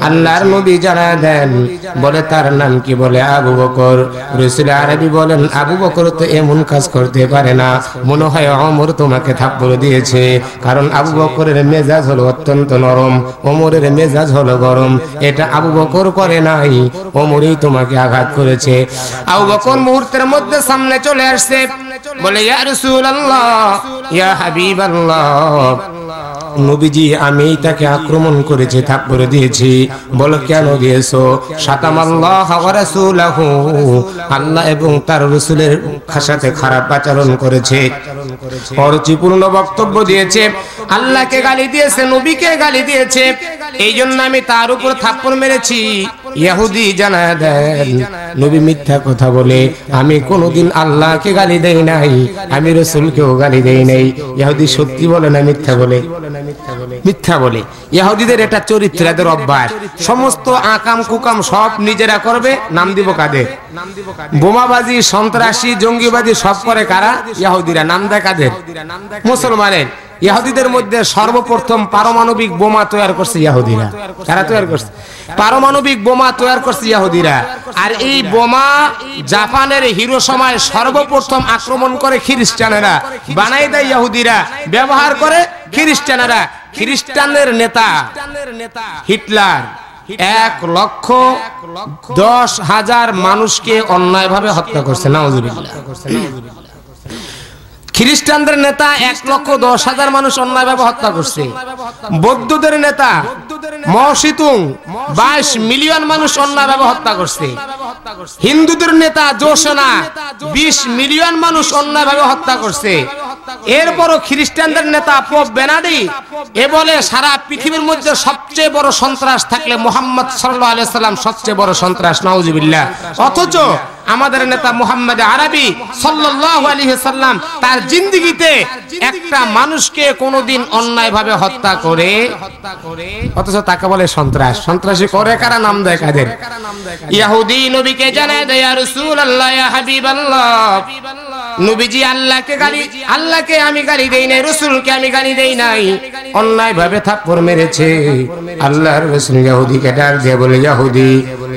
আল্লাহর নবী জানা দেন বলে তার নাম কি বলে আবু বকর রসুল আরবি বলেন আবু বকর তো এমন কাজ করতে পারে না মনে হয় অমর তোমাকে থাপ্পড় দিয়েছে কারণ আবু বকরের মেজাজ হলো অত্যন্ত নরম অমরের মেজাজ হলো গরম এটা আবু বকর করে নাই অমরই তোমাকে আঘাত করেছে আবু বকর মুহূর্তের মধ্যে সামনে সামনে চলে আসছে বলে ইয়া রাসূলুল্লাহ ইয়া হাবিবাল্লাহ নবীজি আমি তাকে আক্রমণ করেছি থাপ্পড়ে দিয়েছি বলো কেন দিয়েছো সাতাম আল্লাহ আল্লাহ এবং তার রসুলের সাথে খারাপ আচরণ করেছে অরুচিপূর্ণ বক্তব্য দিয়েছে আল্লাহকে গালি দিয়েছে নবীকে গালি দিয়েছে এই জন্য আমি তার উপর থাপ্পড় মেরেছি ইয়াহুদি জানা দেন নবী মিথ্যা কথা বলে আমি কোনোদিন আল্লাহকে গালি দেই নাই আমি রসুলকেও গালি দেই নাই ইয়াহুদি সত্যি বলে না মিথ্যা বলে মিথ্যা বলে ইহুদিদের এটা চরিত্র এদের অভ্যাস সমস্ত আকাম কুকাম সব নিজেরা করবে নাম দিব কাদের বোমাবাজি সন্ত্রাসী জঙ্গিবাদী সব করে কারা ইহুদিরা নাম দেয় কাদের মুসলমানের ইহুদিদের মধ্যে সর্বপ্রথম পারমাণবিক বোমা তৈরি করছে ইহুদিরা তারা তৈরি করছে পারমাণবিক বোমা তৈরি করছে ইহুদিরা আর এই বোমা জাপানের হিরো সময় সর্বপ্রথম আক্রমণ করে খ্রিস্টানেরা বানাই দেয় ইহুদিরা ব্যবহার করে খ্রিস্টানেরা খ্রিস্টানের নেতা হিটলার এক লক্ষ দশ হাজার মানুষকে অন্যায়ভাবে হত্যা করছে নাউজুবিল্লাহ খ্রিস্টানদের নেতা এক লক্ষ দশ হাজার মানুষ অন্যায়ভাবে হত্যা করছে বৌদ্ধদের নেতা মহসিতুং বাইশ মিলিয়ন মানুষ অন্যায়ভাবে হত্যা করছে হিন্দুদের নেতা জোসেনা বিশ মিলিয়ন মানুষ অন্যায়ভাবে হত্যা করছে এরপরও খ্রিস্টানদের নেতা পোপ বেনাডি এ বলে সারা পৃথিবীর মধ্যে সবচেয়ে বড় সন্ত্রাস থাকলে মোহাম্মদ সাল্লাহ আলিয়া সাল্লাম সবচেয়ে বড় সন্ত্রাস নাউজিবিল্লা অথচ আমাদের নেতা মোহাম্মদ আরবি সাল্লাল্লাহু আলাইহি সাল্লাম তার জিন্দেগিতে একটা মানুষকে কোনোদিন ভাবে হত্যা করে অথচ তাকে বলে সন্ত্রাস সন্ত্রাসী করে কারা নাম দেয় কাদের ইহুদি নবীকে জানায় দেয়া আল্লাহ হাবিব আল্লাহ নবীজি আল্লাহকে গালি আল্লাহকে আমি গালি দেই নাই রসুলকে আমি গালি দেই নাই অন্যায় ভাবে থাপ্পর মেরেছে আল্লাহর রসুল ইয়াহুদিকে ডাক দিয়ে বলে ইহুদি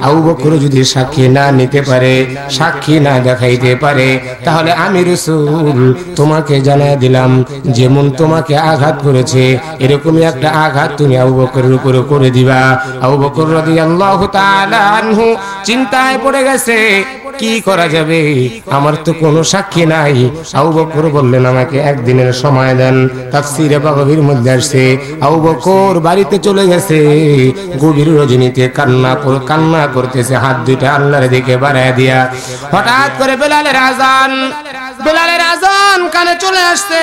আবু বকর যদি সাক্ষী না নিতে পারে সাক্ষী না দেখাইতে পারে তাহলে আমি রসুল তোমাকে জানাই দিলাম যেমন তোমাকে আঘাত করেছে এরকমই একটা আঘাত তুমি আবু বকরের উপরে করে দিবা আবু বকর রাদিয়াল্লাহু তাআলা আনহু চিন্তায় পড়ে গেছে কি করা যাবে আমার তো কোনো সাক্ষী নাই আউ বকর বললেন আমাকে একদিনের সময় দেন তাফসিরে বাবাবির মধ্যে আসছে আউ বকর বাড়িতে চলে গেছে গভীর রজনীতে কান্না কান্না করতেছে হাত দুইটা আল্লাহর দিকে বাড়ায় দিয়া হঠাৎ করে বেলালের আজান বেলালের আজান কানে চলে আসছে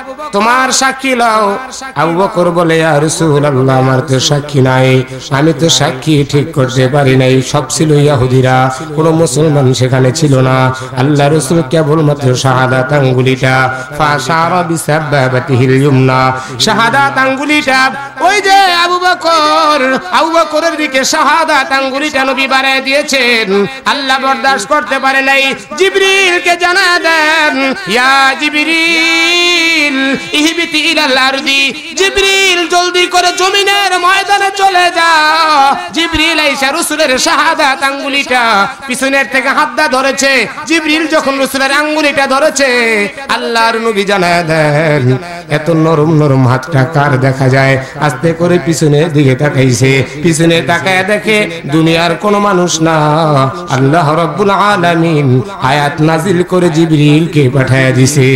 তোমার সাক্ষী লাও আবু বকর বলে ইয়া রাসূলুল্লাহ আমার তো সাক্ষী নাই আমি তো সাক্ষী ঠিক করতে পারি নাই সব ছিল ইহুদিরা কোন মুসলমান সেখানে ছিল না আল্লাহ রাসূল কেবলমাত্র শাহাদাত আঙ্গুলিটা ফাশারা বিসাব্বাবাতিহিল ইউমনা শাহাদাত আঙ্গুলিটা ওই যে আবু বকর আবু বকরের দিকে শাহাদাত আঙ্গুলিটা নবী বাড়ায় দিয়েছেন আল্লাহ বরদাশ করতে পারে নাই জিবরিলকে জানা দেন ইয়া জিবরিল ইহবিতি ইলাল আরদি জিবরিল জলদি করে জমিনের ময়দানে চলে যাও জিবরিল আয়েশা রাসূলের শাহাদাত আঙ্গুলিটা পিছনের থেকে ধরেছে জিবরিল যখন রাসূলের আঙ্গুলিটা ধরেছে আল্লাহর নবী দেন এত নরম নরম হাতটা কার দেখা যায় আস্তে করে পিছনের দিকে তাকাইছে পিছনে তাকায় দেখে দুনিয়ার কোনো মানুষ না আল্লাহ আলামিন আয়াত নাজিল করে জিবরিলকে পাঠায় দিছে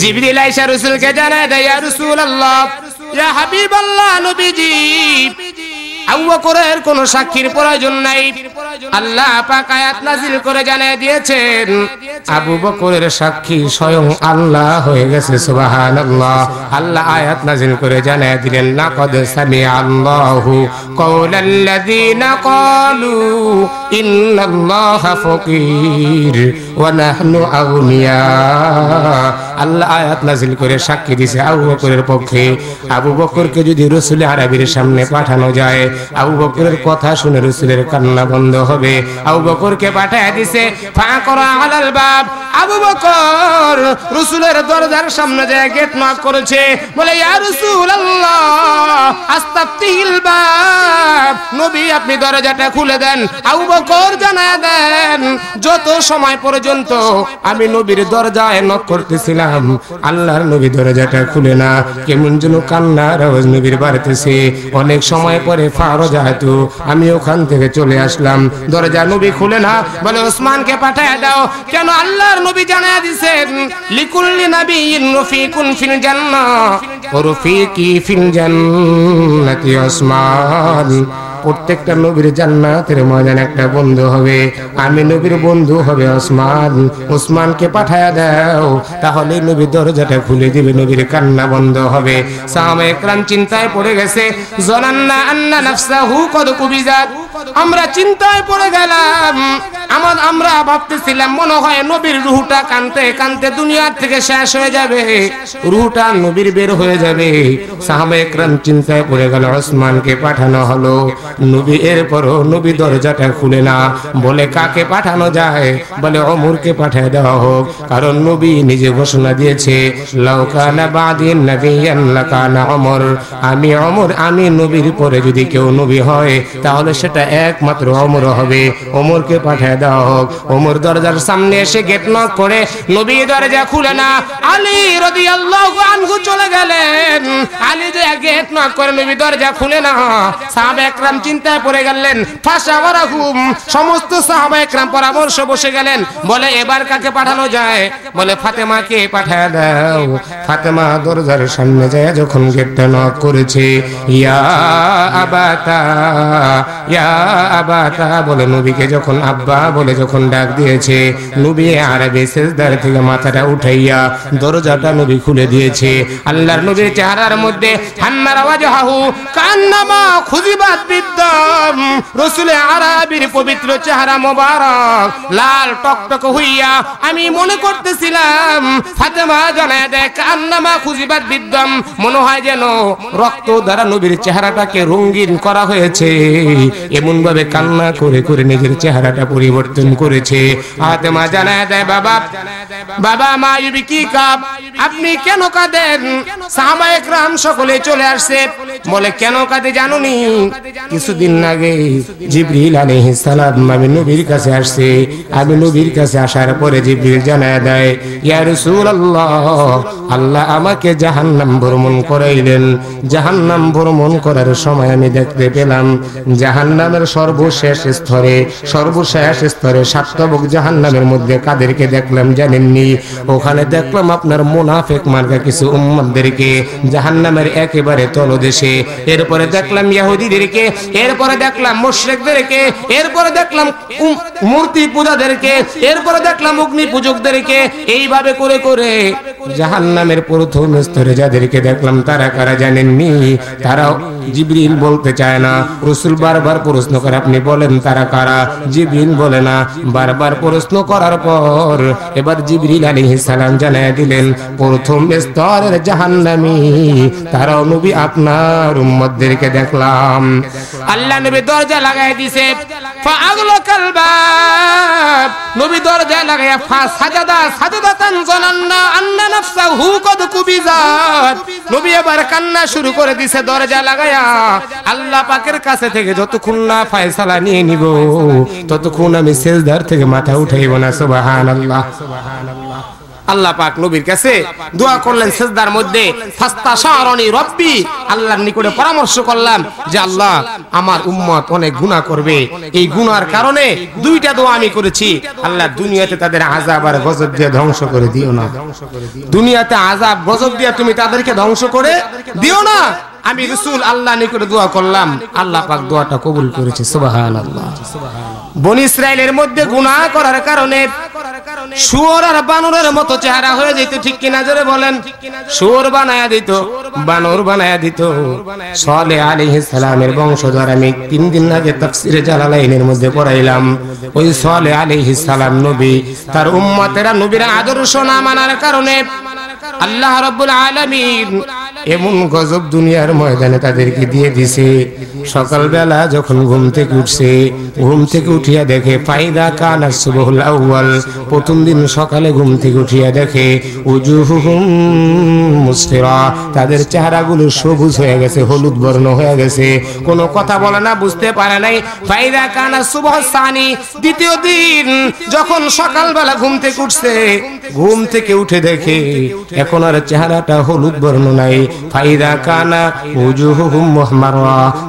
জিবরিল আয়েশা রাসূলকে জানায় দেয় ইয়া রাসূলুল্লাহ ইয়া হাবিবাল্লাহ নবীজি আউবকরের কোনো সাক্ষীর প্রয়োজন নাই আল্লাহ পাক আয়াত নাজিল করে জানিয়ে দিয়েছেন আবু বকরের সাক্ষী স্বয়ং আল্লাহ হয়ে গেছে সুবহানাল্লাহ আল্লাহ আয়াত নাজিল করে জানিয়ে দিলেন লাকাদ সামি আল্লাহু কওলাল্লাযিনা ক্বালু ইন্নাল্লাহা ফকির ওয়া নাহনু আগনিয়া আল্লাহ আয়াত নাজিল করে সাক্ষী দিয়েছে আবু বকরের পক্ষে আবু বকরকে যদি রসুল আরবির সামনে পাঠানো যায় আবু বকরের কথা শুনে রসুলের কান্না বন্ধ হবে আবু বকরকে পাঠায় দিছে ফা করা বাপ আবু বকর রসুলের দরজার সামনে যে গেট মা করেছে বলে ইয়া রসুল বাপ নবী আপনি দরজাটা খুলে দেন আবু বকর দেন যত সময় পর্যন্ত আমি নবীর দরজায় নক করতেছিলাম আল্লাহর নবী দরজাটা খুলে না কেমন যেন কান্নার আওয়াজ নবীর বাড়তেছে অনেক সময় পরে ফা আমি ওখান থেকে চলে আসলাম দরজা নবী খুলে না বলে ওসমানকে পাঠায় দাও কেন আল্লাহর নবী জানা দিছে লিকুল্লি নাবিয়িন রফিকুন ফিল জান্নাহ ও রফিকি ফিল জান্নাতি ওসমান প্রত্যেকটা নবীর জান্নাতের ময়দান একটা বন্ধু হবে আমি নবীর বন্ধু হবে ওসমান ওসমানকে পাঠায় দাও তাহলে নবী দরজাটা খুলে দিবে নবীর কান্না বন্ধ হবে সামে ক্রাম চিন্তায় পড়ে গেছে জনান্না আন্না নাফসাহু কদ কুবিজাত আমরা চিন্তায় পড়ে গেলাম আমার আমরা ভাবতেছিলাম মনে হয় নবীর রুহুটা কানতে কানতে দুনিয়ার থেকে শেষ হয়ে যাবে রুহুটা নবীর বের হয়ে যাবে সাহাবা একরাম চিন্তায় পড়ে গেল ওসমানকে পাঠানো হলো নবী এরপরও নবী দরজাটা খুলে না বলে কাকে পাঠানো যায় বলে অমরকে পাঠিয়ে দেওয়া হোক কারণ নবী নিজে ঘোষণা দিয়েছে লাউকানা বাদিন নবিয়ান লাকানা অমর আমি অমর আমি নবীর পরে যদি কেউ নবী হয় তাহলে সেটা ক্ষমতা একমাত্র অমর হবে অমরকে পাঠিয়ে দেওয়া হোক অমর দরজার সামনে এসে গেট নক করে নবী দরজা খুলে না আলী রদি আনহু চলে গেলেন আলী যে গেট নক করে নবী দরজা খুলে না সাহাবা একরাম চিন্তায় পড়ে গেলেন ফাশাওয়ারাহুম সমস্ত সাহাবা একরাম পরামর্শ বসে গেলেন বলে এবার কাকে পাঠানো যায় বলে ফাতেমা কে পাঠিয়ে দাও ফাতেমা দরজার সামনে যায় যখন গেটটা নক করেছে ইয়া আবাতা ইয়া বলে নবীকে যখন আব্বা বলে যখন ডাক দিয়েছে নবী আরবে সেজদার থেকে মাথাটা উঠাইয়া দরজাটা নবী খুলে দিয়েছে আল্লাহর নবীর চেহারার মধ্যে আওয়াজ হাহু কান্নামা খুজিবাত বিদ্যম রসুল পবিত্র চেহারা মোবারক লাল টকটক হইয়া আমি মনে করতেছিলাম ফাতেমা জানায় দেয় কান্নামা খুজিবাত বিদ্যম মনে হয় যেন রক্ত দ্বারা নবীর চেহারাটাকে রঙিন করা হয়েছে ভাবে কান্না করে করে নিজের চেহারাটা পরিবর্তন করেছে আত্মা জানায় দেয় বাবা বাবা কি কাপ আপনি কেন কাঁদেন সকলে চলে আসছে বলে কেন কাঁদে জানুনি কিছুদিন আগে সালাম আমি নবীর কাছে আসছে আমি নবীর কাছে আসার পরে দেয় আল্লাহ আমাকে ভ্রমণ করাইলেন জাহান্নাম ভ্রমণ করার সময় আমি দেখতে পেলাম জাহান্ন জাহান্নামের সর্বশেষ স্তরে সর্বশেষ স্তরে সাতমুখ জাহান্নামের মধ্যে কাদেরকে দেখলাম জানেননি ওখানে দেখলাম আপনার মুনাফেক মার্কা কিছু উম্মদদেরকে জাহান্নামের একেবারে তলদেশে এরপরে দেখলাম ইয়াহুদিদেরকে এরপরে দেখলাম মুশরিকদেরকে এরপরে দেখলাম মূর্তি পূজাদেরকে এরপরে দেখলাম অগ্নি পূজকদেরকে এইভাবে করে করে জাহান্নামের প্রথম স্তরে যাদেরকে দেখলাম তারা কারা জানেননি তারা জিবরিল বলতে চায় না রসুল বারবার প্রশ্ন করে আপনি বলেন তারা কারা জিবরিল বলে না বারবার প্রশ্ন করার পর এবার জিবরিল আলাইহিস সালাম জানায় দিলেন প্রথম স্তরের জাহান্নামী তারা নবী আপনার উম্মতদেরকে দেখলাম আল্লাহ নবী দরজা লাগায় দিছে ফাআগলাকাল বাব নবী দরজা লাগায়া ফা সাজাদা সাজাদাতান জানান্না আন্না নাফসা হু কদ কুবিজাত নবী এবার কান্না শুরু করে দিছে দরজা লাগায়া আল্লাহ পাকের কাছে থেকে যতক্ষণ আল্লাহ ফায়সালা নিয়ে নিব ততক্ষণ আমি শেষদার থেকে মাথা উঠাইব না সুবাহান আল্লাহ আল্লাহ পাক নবীর কাছে দোয়া করলেন সেজদার মধ্যে ফাস্তাশারানি রব্বি আল্লাহর নিকটে পরামর্শ করলাম যে আল্লাহ আমার উম্মত অনেক গুনাহ করবে এই গুনার কারণে দুইটা দোয়া আমি করেছি আল্লাহ দুনিয়াতে তাদের আযাব আর গজব দিয়ে ধ্বংস করে দিও না দুনিয়াতে আযাব গজব দিয়ে তুমি তাদেরকে ধ্বংস করে দিও না আমি রসুল আল্লাহ নিকটে দোয়া করলাম আল্লাহ পাক দোয়াটা কবুল করেছে সুবাহান আল্লাহ বন ইসরায়েলের মধ্যে গুনাহ করার কারণে সলে আমি তিন দিন মধ্যে ওই সলে নবী তার উম্মতেরা আদর্শ না মানার কারণে আল্লাহ রব্বুল আলামিন এমন গজব দুনিয়ার ময়দানে তাদেরকে দিয়ে দিছে সকালবেলা যখন ঘুম থেকে উঠছে ঘুম থেকে উঠিয়া দেখে ফাইদা কান আর সুবহুল আউয়াল প্রথম দিন সকালে ঘুম থেকে উঠিয়া দেখে উজুহুম মুসফিরা তাদের চেহারাগুলো সবুজ হয়ে গেছে হলুদ বর্ণ হয়ে গেছে কোনো কথা বলে না বুঝতে পারে নাই ফাইদা কান আর সুবহ সানি দ্বিতীয় দিন যখন সকালবেলা ঘুম থেকে উঠছে ঘুম থেকে উঠে দেখে এখন আর চেহারাটা হলুদ বর্ণ নাই ফাইদা কানা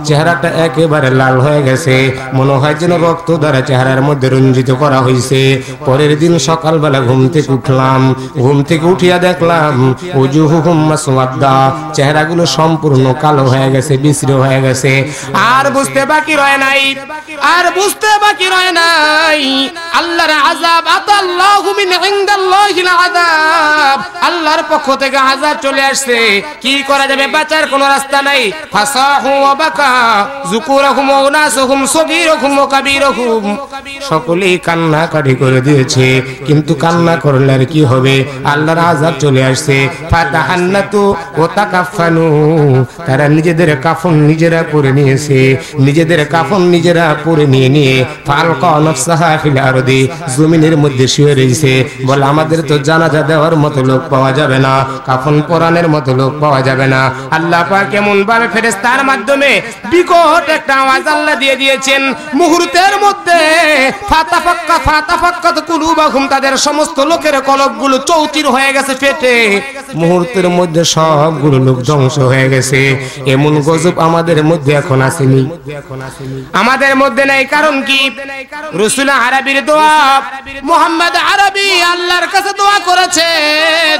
চেহারাটা একেবারে লাল হয়ে গেছে মনে হয় যেন রক্ত দ্বারা চেহারার মধ্যে রঞ্জিত করা হয়েছে পরের দিন সকালবেলা ঘুম থেকে উঠলাম ঘুম থেকে উঠিয়া দেখলাম উজুহুহুম মাসওয়াদ্দা চেহারাগুলো সম্পূর্ণ কালো হয়ে গেছে বিশ্রী হয়ে গেছে আর বুঝতে বাকি রয়ে নাই আর বুঝতে বাকি রয়ে নাই আল্লাহর আজাব আতাল্লাহু মিন ইনদাল্লাহিল আযাব আল্লাহ আল্লাহর পক্ষ থেকে হাজার চলে আসছে কি করা যাবে বাঁচার কোন রাস্তা নাই সকলেই কান্না কাটি করে দিয়েছে কিন্তু কান্না করলে আর কি হবে আল্লাহর চলে আসছে তারা নিজেদের কাফন নিজেরা পরে নিয়েছে নিজেদের কাফন নিজেরা পরে নিয়ে নিয়ে ফালকা নফসাহা জমিনের মধ্যে শুয়ে রয়েছে বলে আমাদের তো জানাজা দেওয়ার মতো লোক পাওয়া যাবে না কাফন পরাণের মতো লোক পাওয়া যাবে না আল্লাহ পাক কেমন ভাবে ফেরেস্তার মাধ্যমে বিকট একটা আওয়াজ আল্লাহ দিয়ে দিয়েছেন মুহূর্তের মধ্যে ফাতাফাক্কা ফাতাফাক্কা কুলুবাহুম তাদের সমস্ত লোকের কলবগুলো চৌচির হয়ে গেছে ফেটে মুহূর্তের মধ্যে সবগুলো লোক ধ্বংস হয়ে গেছে এমন গজব আমাদের মধ্যে এখন আসেনি আমাদের মধ্যে নাই কারণ কি রসুল আরবির দোয়া মোহাম্মদ আরবি আল্লাহর কাছে দোয়া করেছেন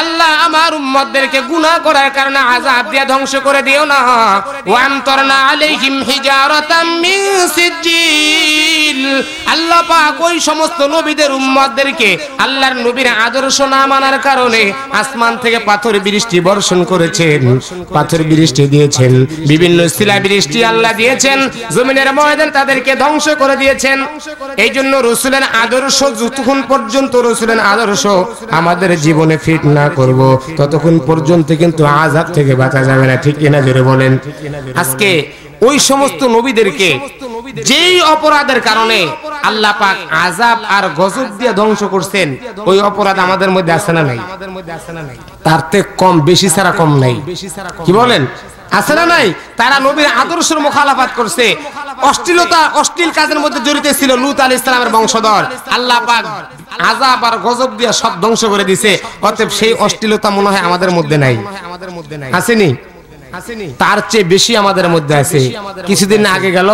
আল্লাহ আমার উম্মতদেরকে গুনাহ করার কারণে আযাব দিয়ে ধ্বংস করে দিও না আলাইহিম হিজারাতাম মিন সিজিল আল্লাহ পাক ওই সমস্ত নবীদের উম্মতদেরকে আল্লাহর নবীর আদর্শ না মানার কারণে আসমান থেকে পাথর বৃষ্টি বর্ষণ করেছেন পাথর বৃষ্টি দিয়েছেন বিভিন্ন শিলা বৃষ্টি আল্লাহ দিয়েছেন জমিনের ময়দান তাদেরকে ধ্বংস করে দিয়েছেন এই জন্য রসুলের আদর্শ যতক্ষণ পর্যন্ত রসুলের আদর্শ আমাদের জীবনে ফিট না না করব ততক্ষণ পর্যন্ত কিন্তু আজাদ থেকে বাঁচা যাবে না ঠিক কিনা জোরে বলেন আজকে ওই সমস্ত নবীদেরকে যেই অপরাধের কারণে আল্লাহ পাক আজাব আর গজব দিয়ে ধ্বংস করছেন ওই অপরাধ আমাদের মধ্যে আছে না নাই তার থেকে কম বেশি ছাড়া কম নাই কি বলেন আছে না নাই তারা নবীর আদর্শের মুখালাফাত করছে অশ্লীলতা অশ্লীল কাজের মধ্যে জড়িত ছিল লুত আলী ইসলামের বংশধর আল্লাহ পাক আজাব আর গজব দিয়ে সব ধ্বংস করে দিছে অতএব সেই অশ্লীলতা মনে হয় আমাদের মধ্যে নাই আমাদের মধ্যে নাই আসেনি তার চেয়ে বেশি আমাদের মধ্যে আছে কিছুদিন আগে গেল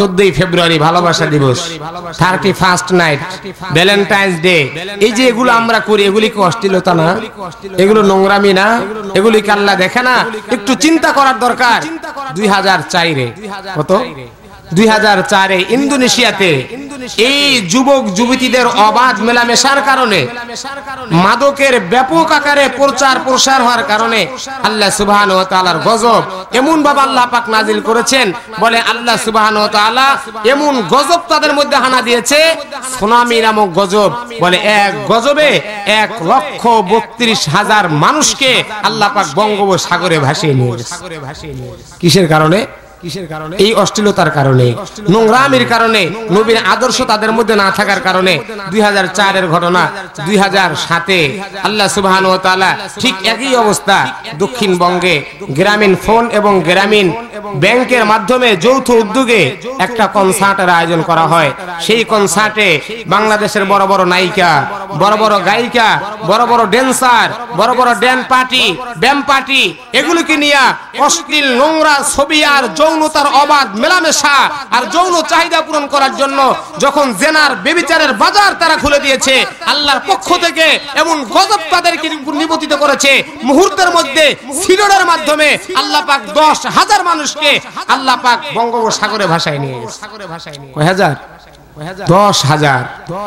চোদ্দই ফেব্রুয়ারি ভালোবাসা দিবস thirty first night Valentine's day এই যে এগুলো আমরা করি এগুলি কি অশ্লীলতা না এগুলো নোংরামি না এগুলি কাল্লা দেখে না একটু চিন্তা করার দরকার দুই হাজার চাইরে কত দুই ইন্দোনেশিয়াতে এই যুবক যুবতীদের অবাধ মেলামেশার কারণে মাদকের ব্যাপক আকারে প্রচার প্রসার হওয়ার কারণে আল্লাহ ও গজব এমন ভাবে আল্লাহ পাক নাজিল করেছেন বলে আল্লাহ ও এমন গজব তাদের মধ্যে হানা দিয়েছে নামক গজব বলে এক গজবে এক লক্ষ বত্রিশ হাজার মানুষকে আল্লাহ পাক বঙ্গোপসাগরে ভাসিয়ে নিয়ে কিসের কারণে এই অশ্লীলতার কারণে নোংরামির কারণে নবীর আদর্শ তাদের মধ্যে না থাকার কারণে দুই এর ঘটনা দুই সাতে আল্লাহ সুবাহ ঠিক একই অবস্থা দক্ষিণবঙ্গে গ্রামীণ ফোন এবং গ্রামীণ ব্যাংকের মাধ্যমে যৌথ উদ্যোগে একটা কনসার্টের আয়োজন করা হয় সেই কনসার্টে বাংলাদেশের বড় বড় নায়িকা বড় বড় গায়িকা বড় বড় ড্যান্সার বড় বড় ড্যান পার্টি ব্যাম পার্টি এগুলোকে নিয়ে অশ্লীল নোংরা ছবি আর যৌ যৌনতার অবাধ মেলামেশা আর যৌন চাহিদা পূরণ করার জন্য যখন জেনার বেবিচারের বাজার তারা খুলে দিয়েছে আল্লাহর পক্ষ থেকে এমন গজব তাদেরকে নিবতিত করেছে মুহূর্তের মধ্যে সিলোডের মাধ্যমে আল্লাহ পাক দশ হাজার মানুষকে আল্লাহ পাক বঙ্গোপসাগরে ভাষায় নিয়ে গেছে হাজার দশ হাজার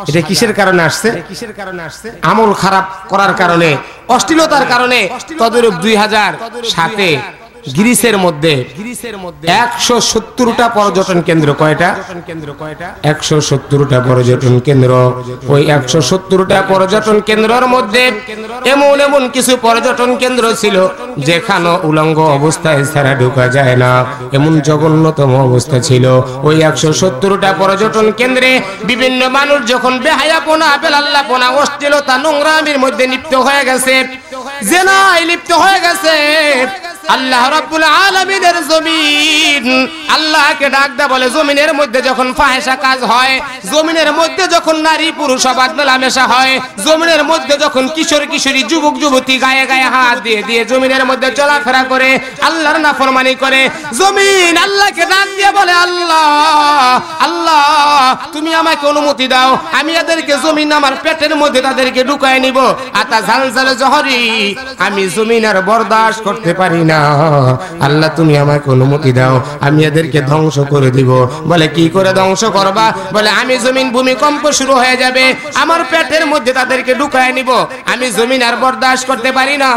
এটা কিসের কারণে আসছে কিসের কারণে আসছে আমল খারাপ করার কারণে অশ্লীলতার কারণে তদরূপ দুই হাজার সাথে গ্রিসের মধ্যে একশো সত্তরটা পর্যটন কেন্দ্র কয়টা একশো সত্তরটা পর্যটন কেন্দ্র ওই একশো সত্তরটা পর্যটন কেন্দ্রের মধ্যে এমন এমন কিছু পর্যটন কেন্দ্র ছিল যেখানে উলঙ্গ অবস্থায় ছাড়া ঢোকা যায় না এমন জঘন্যতম অবস্থা ছিল ওই একশো সত্তরটা পর্যটন কেন্দ্রে বিভিন্ন মানুষ যখন বেহায়া পোনা বেলাল্লা পোনা বেলাল্লাপনা তা নোংরামির মধ্যে লিপ্ত হয়ে গেছে জেনায় লিপ্ত হয়ে গেছে আল্লাহ রব্বুল আলামিনের জমিন আল্লাহকে ডাক দা বলে জমিনের মধ্যে যখন ফাহেশা কাজ হয় জমিনের মধ্যে যখন নারী পুরুষ অবাধ মেলামেশা হয় জমিনের মধ্যে যখন কিশোর কিশোরী যুবক যুবতী গায়ে গায়ে হাত দিয়ে দিয়ে জমিনের মধ্যে চলাফেরা করে আল্লাহর নাফরমানি করে জমিন আল্লাহকে ডাক দিয়ে বলে আল্লাহ আল্লাহ তুমি আমাকে অনুমতি দাও আমি এদেরকে জমিন আমার পেটের মধ্যে তাদেরকে ঢুকায় নিব আতা ঝালঝালে জহরি আমি জমিন আর বরদাস্ত করতে পারি না আল্লাহ তুমি আমাকে অনুমতি দাও আমি এদেরকে ধ্বংস করে দিব বলে কি করে ধ্বংস করবা বলে আমি জমিন ভূমিকম্প শুরু হয়ে যাবে আমার পেটের মধ্যে তাদেরকে ঢুকায় নিব আমি জমিন আর বরদাস্ত করতে পারি না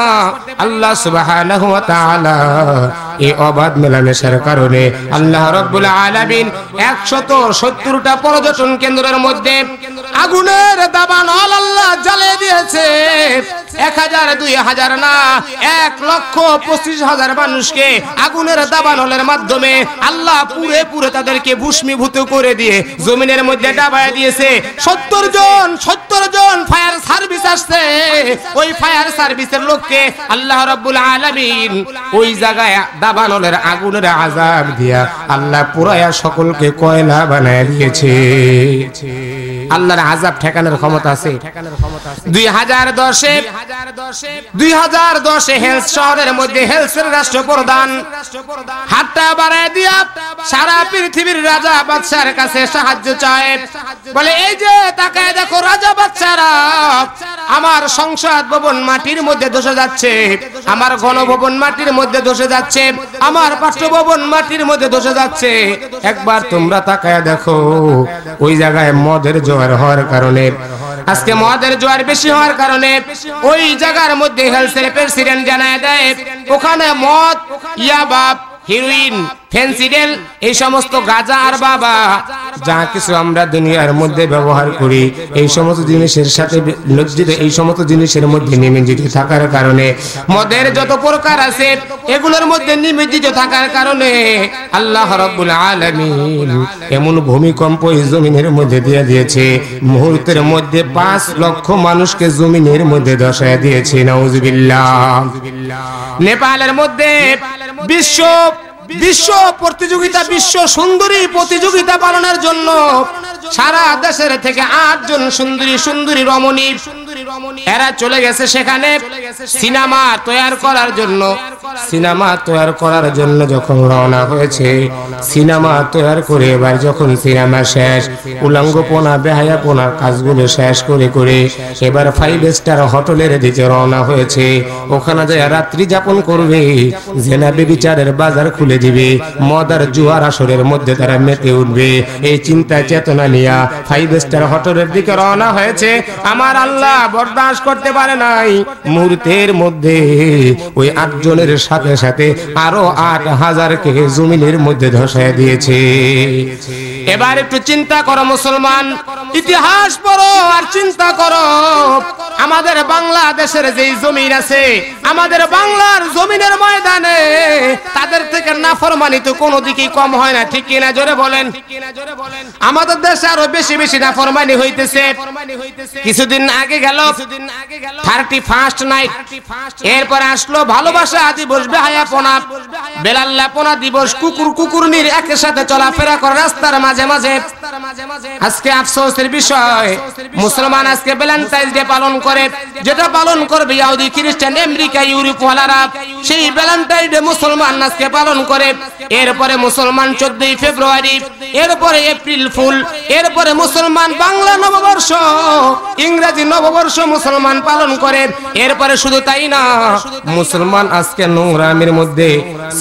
আল্লাহ সুবহানাহু ওয়া তাআলা এই অবাধ মেলামেশার কারণে আল্লাহ রব্বুল আলামিন 170টা পর্যটন কেন্দ্রের মধ্যে আগুনের দাবানল আল্লাহ জ্বালিয়ে দিয়েছে 1000 2000 না 1 লক্ষ 25 হাজার মানুষকে আগুনের দাবানলের মাধ্যমে আল্লাহ পুরে পুরে তাদেরকে ভূষ্মীভূত করে দিয়ে জমিনের মধ্যে ডাবায় দিয়েছে সত্তর জন সত্তর জন ফায়ার সার্ভিস আসছে ওই ফায়ার সার্ভিসের লোককে আল্লাহ রব্বুল আলমিন ওই জায়গায় দাবানলের আগুনের আজাব দিয়া আল্লাহ পুরায়া সকলকে কয়লা বানায় দিয়েছে আল্লাহর আজাব ঠেকানোর ক্ষমতা আছে দুই হাজার দশে দুই হাজার দশে হেলস শহরের মধ্যে হেলসের রাষ্ট্র প্রধান হাতটা বাড়ায় দিয়া সারা পৃথিবীর রাজা বাদশার কাছে সাহায্য চায় বলে এই যে তাকে দেখো রাজা বাচ্চারা আমার সংসদ ভবন মাটির মধ্যে ধসে যাচ্ছে আমার গণভবন মাটির মধ্যে ধসে যাচ্ছে আমার পাঠ্য ভবন মাটির মধ্যে ধসে যাচ্ছে একবার তোমরা তাকায় দেখো ওই জায়গায় মদের জল জোয়ার হওয়ার কারণে আজকে মদের জোয়ার বেশি হওয়ার কারণে ওই জায়গার মধ্যে হেলথের প্রেসিডেন্ট জানায় দেয় ওখানে মদ বাপ হিরোইন ফেন্সিডেল এই সমস্ত গাজা আর বাবা যা কিছু আমরা দুনিয়ার মধ্যে ব্যবহার করি এই সমস্ত জিনিসের সাথে লজ্জিত এই সমস্ত জিনিসের মধ্যে নিমজ্জিত থাকার কারণে মদের যত প্রকার আছে এগুলোর মধ্যে নিমজ্জিত থাকার কারণে আল্লাহ রব্বুল আলামিন এমন ভূমিকম্প এই জমিনের মধ্যে দিয়ে দিয়েছে মুহূর্তের মধ্যে পাঁচ লক্ষ মানুষকে জমিনের মধ্যে দশায় দিয়েছে নাউজুবিল্লাহ নেপালের মধ্যে বিশ্ব বিশ্ব প্রতিযোগিতা বিশ্ব সুন্দরী প্রতিযোগিতা পালনের জন্য সারা দেশের থেকে আটজন সুন্দরী সুন্দরী রমণী এরা চলে গেছে সেখানে সিনেমা তৈরি করার জন্য সিনেমা তৈরি করার জন্য যখন রওনা হয়েছে সিনেমা তৈরি করে এবার যখন সিনেমা শেষ উলঙ্গপনা বেহায়াপনা কাজগুলো শেষ করে করে এবার ফাইভ স্টার হোটেলের দিকে রওনা হয়েছে ওখানে যায় রাত্রি যাপন করবে জেনাবি বিচারের বাজার খুলে দিবে মদার জুয়ার আসরের মধ্যে তারা মেতে উঠবে এই চিন্তা চেতনা নিয়া ফাইভ স্টার হোটেলের দিকে রওনা হয়েছে আমার আল্লাহ বরদাস্ত করতে পারে নাই মুহূর্তের মধ্যে ওই আটজনের সাথে সাথে আরো আট হাজারকে জমিনের মধ্যে ধসায় দিয়েছে এবার একটু চিন্তা করো মুসলমান ইতিহাস পড়ো আর চিন্তা করো আমাদের বাংলাদেশের যে জমিন আছে আমাদের বাংলার জমিনের ময়দানে তাদের থেকে না ফরমানি তো কোনো দিকেই কম হয় না ঠিক কিনা জোরে বলেন আমাদের দেশে আরো বেশি বেশি না ফরমানি হইতেছে কিছুদিন আগে গেল থার্টি ফার্স্ট নাইট এরপর আসলো ভালোবাসা আদি বসবে হায়াপনা বেলাল্লাপনা দিবস কুকুর কুকুর নির একের সাথে চলাফেরা করে রাস্তার মাঝে মাঝে মাঝে আজকে আফসোসের বিষয় মুসলমান আজকে ভ্যালেন্টাইন ডে পালন করে যেটা পালন করবে ইয়াহুদি খ্রিস্টান আমেরিকা ইউরোপ ওয়ালারা সেই ভ্যালেন্টাইন ডে মুসলমান আজকে পালন করে এরপরে মুসলমান 14 ফেব্রুয়ারি এরপরে এপ্রিল ফুল এরপরে মুসলমান বাংলা নববর্ষ ইংরেজি নববর্ষ মুসলমান পালন করে এরপরে শুধু তাই না মুসলমান আজকে নোংরামের মধ্যে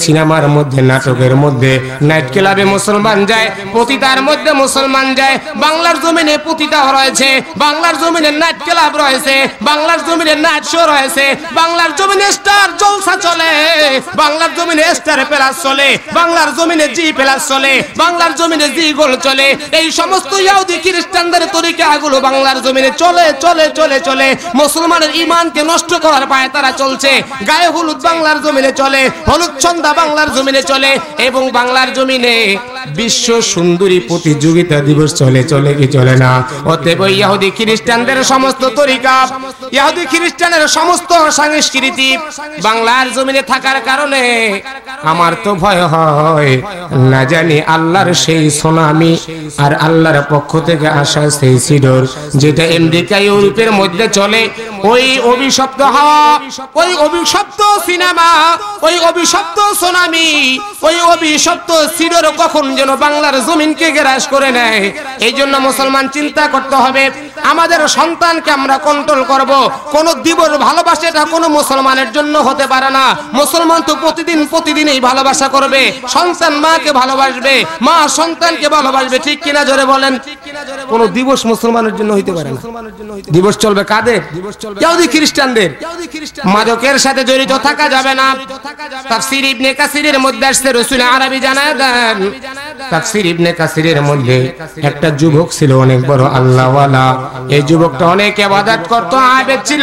সিনেমার মধ্যে নাটকের মধ্যে নাইট ক্লাবে মুসলমান যায় প্রতি তার মধ্যে মুসলমান যায় বাংলার জমিনে পুতিতা রয়েছে বাংলার জমিনে নাইট ক্লাব রয়েছে বাংলার জমিনে নাইট শো রয়েছে বাংলার জমিনে স্টার জলসা চলে বাংলার জমিনে স্টার প্লাস চলে বাংলার জমিনে জি প্লাস চলে বাংলার জমিনে জি গোল চলে এই সমস্ত ইয়াহুদি খ্রিস্টানদের আগুলো বাংলার জমিনে চলে চলে চলে চলে মুসলমানের ইমানকে নষ্ট করার পায়ে তারা চলছে গায়ে হলুদ বাংলার জমিনে চলে হলুদ ছন্দা বাংলার জমিনে চলে এবং বাংলার জমিনে বিশ্ব সুন্দরী ইহুদির প্রতিযোগিতা দিবস চলে চলে কি চলে না অতএব ইহুদি খ্রিস্টানদের সমস্ত তরিকা ইহুদি খ্রিস্টানের সমস্ত সংস্কৃতি বাংলার জমিনে থাকার কারণে আমার তো ভয় হয় না জানি আল্লাহর সেই সুনামি আর আল্লাহর পক্ষ থেকে আসা সেই সিডর যেটা আমেরিকা ইউরোপের মধ্যে চলে ওই অভিশপ্ত হাওয়া ওই অভিশপ্ত সিনেমা ওই অভিশপ্ত সুনামি ওই অভিশপ্ত সিডর কখন যেন বাংলার জমিনকে কে গ্রাস করে নেয় এই জন্য মুসলমান চিন্তা করতে হবে আমাদের সন্তানকে আমরা কন্ট্রোল করব। কোন দিবর ভালোবাসা এটা কোনো মুসলমানের জন্য হতে পারে না মুসলমান তো প্রতিদিন প্রতিদিন এই ভালোবাসা করবে সন্তান মাকে ভালোবাসবে মা সন্তানকে ভালোবাসবে ঠিক কিনা জোরে বলেন কোন দিবস মুসলমানের জন্য হইতে পারে না দিবস চলবে কাদের ইয়াহুদি খ্রিস্টানদের মাদকের সাথে জড়িত থাকা যাবে না তাফসির ইবনে কাসিরের মধ্যে আসছে রসুল আরবি জানায় দেন তাফসির ইবনে কাসির কাসিরের মধ্যে একটা যুবক ছিল অনেক বড় আল্লাহওয়ালা এই যুবকটা অনেক আবাদাত করতো আবেদ ছিল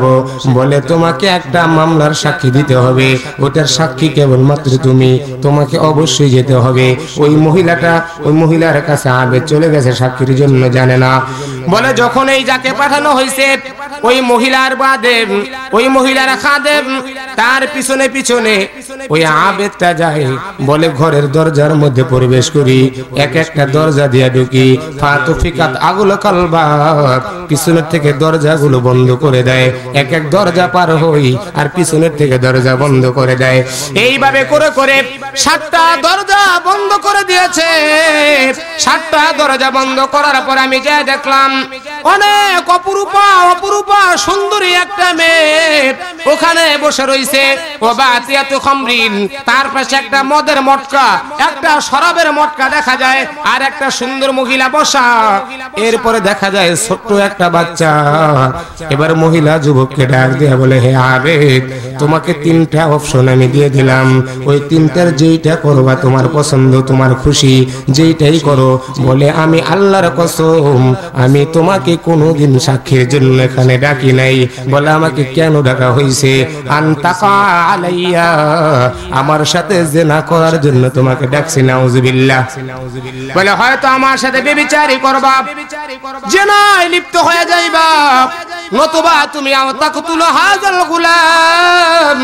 যাব বলে তোমাকে একটা মামলার সাক্ষী দিতে হবে ওটার সাক্ষী কেবলমাত্র তুমি তোমাকে অবশ্যই যেতে হবে ওই মহিলাটা ওই মহিলার কাছে আবে চলে গেছে সাক্ষীর জন্য জানে না বলে যখন এই যাকে পাঠানো হয়েছে ওই মহিলার বাদে ওই মহিলার খাদে তার পিছনে পিছনে ওই আবেদটা যায় বলে ঘরের দরজার মধ্যে প্রবেশ করি এক একটা দরজা দিয়া ঢুকি ফাতুফিকাত আগুলো কালবাব পিছনের থেকে দরজাগুলো বন্ধ করে দেয় এক এক দরজা পার হই আর পিছনের থেকে দরজা বন্ধ করে দেয় এইভাবে করে করে সাতটা দরজা বন্ধ করে দিয়েছে সাতটা দরজা বন্ধ করার পর আমি যা দেখলাম অনেক অপরূপা অপরূপ অপা সুন্দরী একটা মেয়ে ওখানে বসে রইছে ও বাতিয়াতু খমরিন তার পাশে একটা মদের মটকা একটা শরাবের মটকা দেখা যায় আর একটা সুন্দর মহিলা বসা এরপরে দেখা যায় ছোট্ট একটা বাচ্চা এবার মহিলা যুবককে ডাক দিয়ে বলে হে আবেদ তোমাকে তিনটা অপশন আমি দিয়ে দিলাম ওই তিনটার যেইটা করবা তোমার পছন্দ তোমার খুশি যেইটাই করো বলে আমি আল্লাহর কসম আমি তোমাকে কোনোদিন সাক্ষীর জন্য এখানে ডাকি নাই বলে আমাকে কেন ডাকা হইছে আমার সাথে যে না করার জন্য তোমাকে ডাকছি নাউজুবিল্লাহ বলে হয়তো আমার সাথে বেবিচারি করবা যে নাই লিপ্ত হয়ে যাইবা নতুবা তুমি আমার আওতাকুতুল হাজাল গুলাম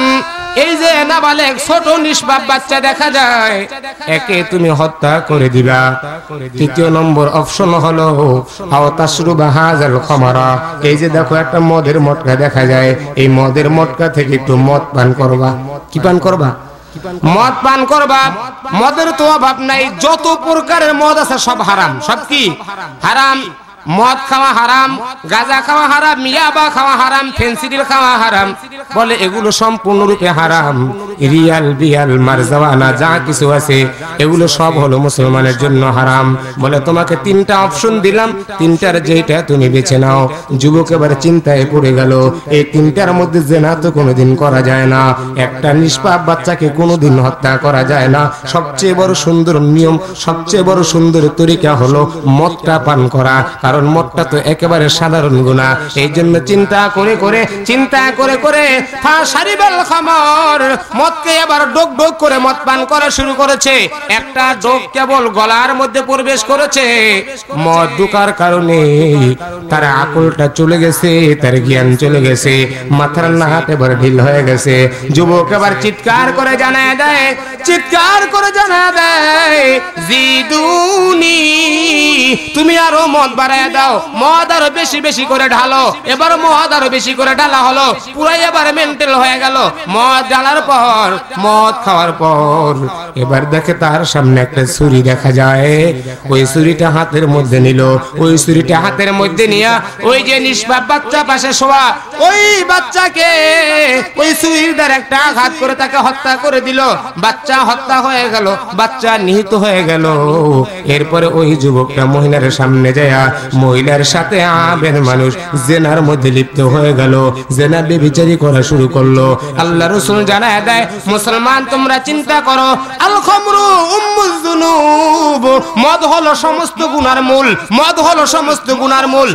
এই যে নাবালেক ছোট নিষ্পাপ বাচ্চা দেখা যায় একে তুমি হত্যা করে দিবা তৃতীয় নম্বর অপশন হলো আওতাসরু বা হাজাল খমারা এই যে দেখো একটা মদের মটকা দেখা যায় এই মদের মটকা থেকে একটু মদ পান করবা কি পান করবা মদ পান করবা মদের তো অভাব নাই যত প্রকারের মদ আছে সব হারাম সব কি হারাম মদ খাওয়া হারাম গাজা খাওয়া হারাম মিয়াবা খাওয়া হারাম ফেন্সিডিল খাওয়া হারাম বলে এগুলো সম্পূর্ণরূপে হারাম রিয়াল বিয়াল মারজাওয়ানা যা কিছু আছে এগুলো সব হলো মুসলমানের জন্য হারাম বলে তোমাকে তিনটা অপশন দিলাম তিনটার যেটা তুমি বেছে নাও যুবক এবার চিন্তায় পড়ে গেল এই তিনটার মধ্যে জেনা তো কোনোদিন করা যায় না একটা নিষ্পাপ বাচ্চাকে কোনোদিন হত্যা করা যায় না সবচেয়ে বড় সুন্দর নিয়ম সবচেয়ে বড় সুন্দর তরিকা হলো মদটা পান করা কারণ কারণ মোটটা তো একেবারে সাধারণ গুণা এই জন্য চিন্তা করে করে চিন্তা করে করে মদকে আবার ডোক ডোক করে মদ পান করা শুরু করেছে একটা ডোক কেবল গলার মধ্যে প্রবেশ করেছে মদ কারণে তার চলে গেছে তার জ্ঞান চলে গেছে মাথার এবার ঢিল হয়ে গেছে যুবক এবার চিৎকার করে জানায় দেয় চিৎকার করে জানা দেয় জিদুনি তুমি আরো মদ বাড়ায় দাও মদ আরো বেশি বেশি করে ঢালো এবার মদ আরো বেশি করে ঢালা হলো পুরাই এবার মেন্টেল হয়ে গেল মদ ঢালার পর মদ খাওয়ার পর এবার দেখে তার সামনে একটা ছুরি দেখা যায় ওই ছুরিটা হাতের মধ্যে নিল ওই ছুরিটা হাতের মধ্যে নিয়ে ওই যে নিষ্পাপ বাচ্চা পাশে শোয়া ওই বাচ্চাকে ওই ছুরির দ্বারা একটা আঘাত করে তাকে হত্যা করে দিল বাচ্চা হত্যা হয়ে গেল বাচ্চা নিহিত হয়ে গেল এরপরে ওই যুবকটা মহিলার সামনে যায় মহিলার সাথে আবের মানুষ জেনার মধ্যে লিপ্ত হয়ে গেল জেনা বেবিচারি করা শুরু করলো আল্লাহ রসুল জানায় দেয় মুসলমান তোমরা চিন্তা করো আল খমরু মদ হলো সমস্ত গুনার মূল মদ হলো সমস্ত গুনার মূল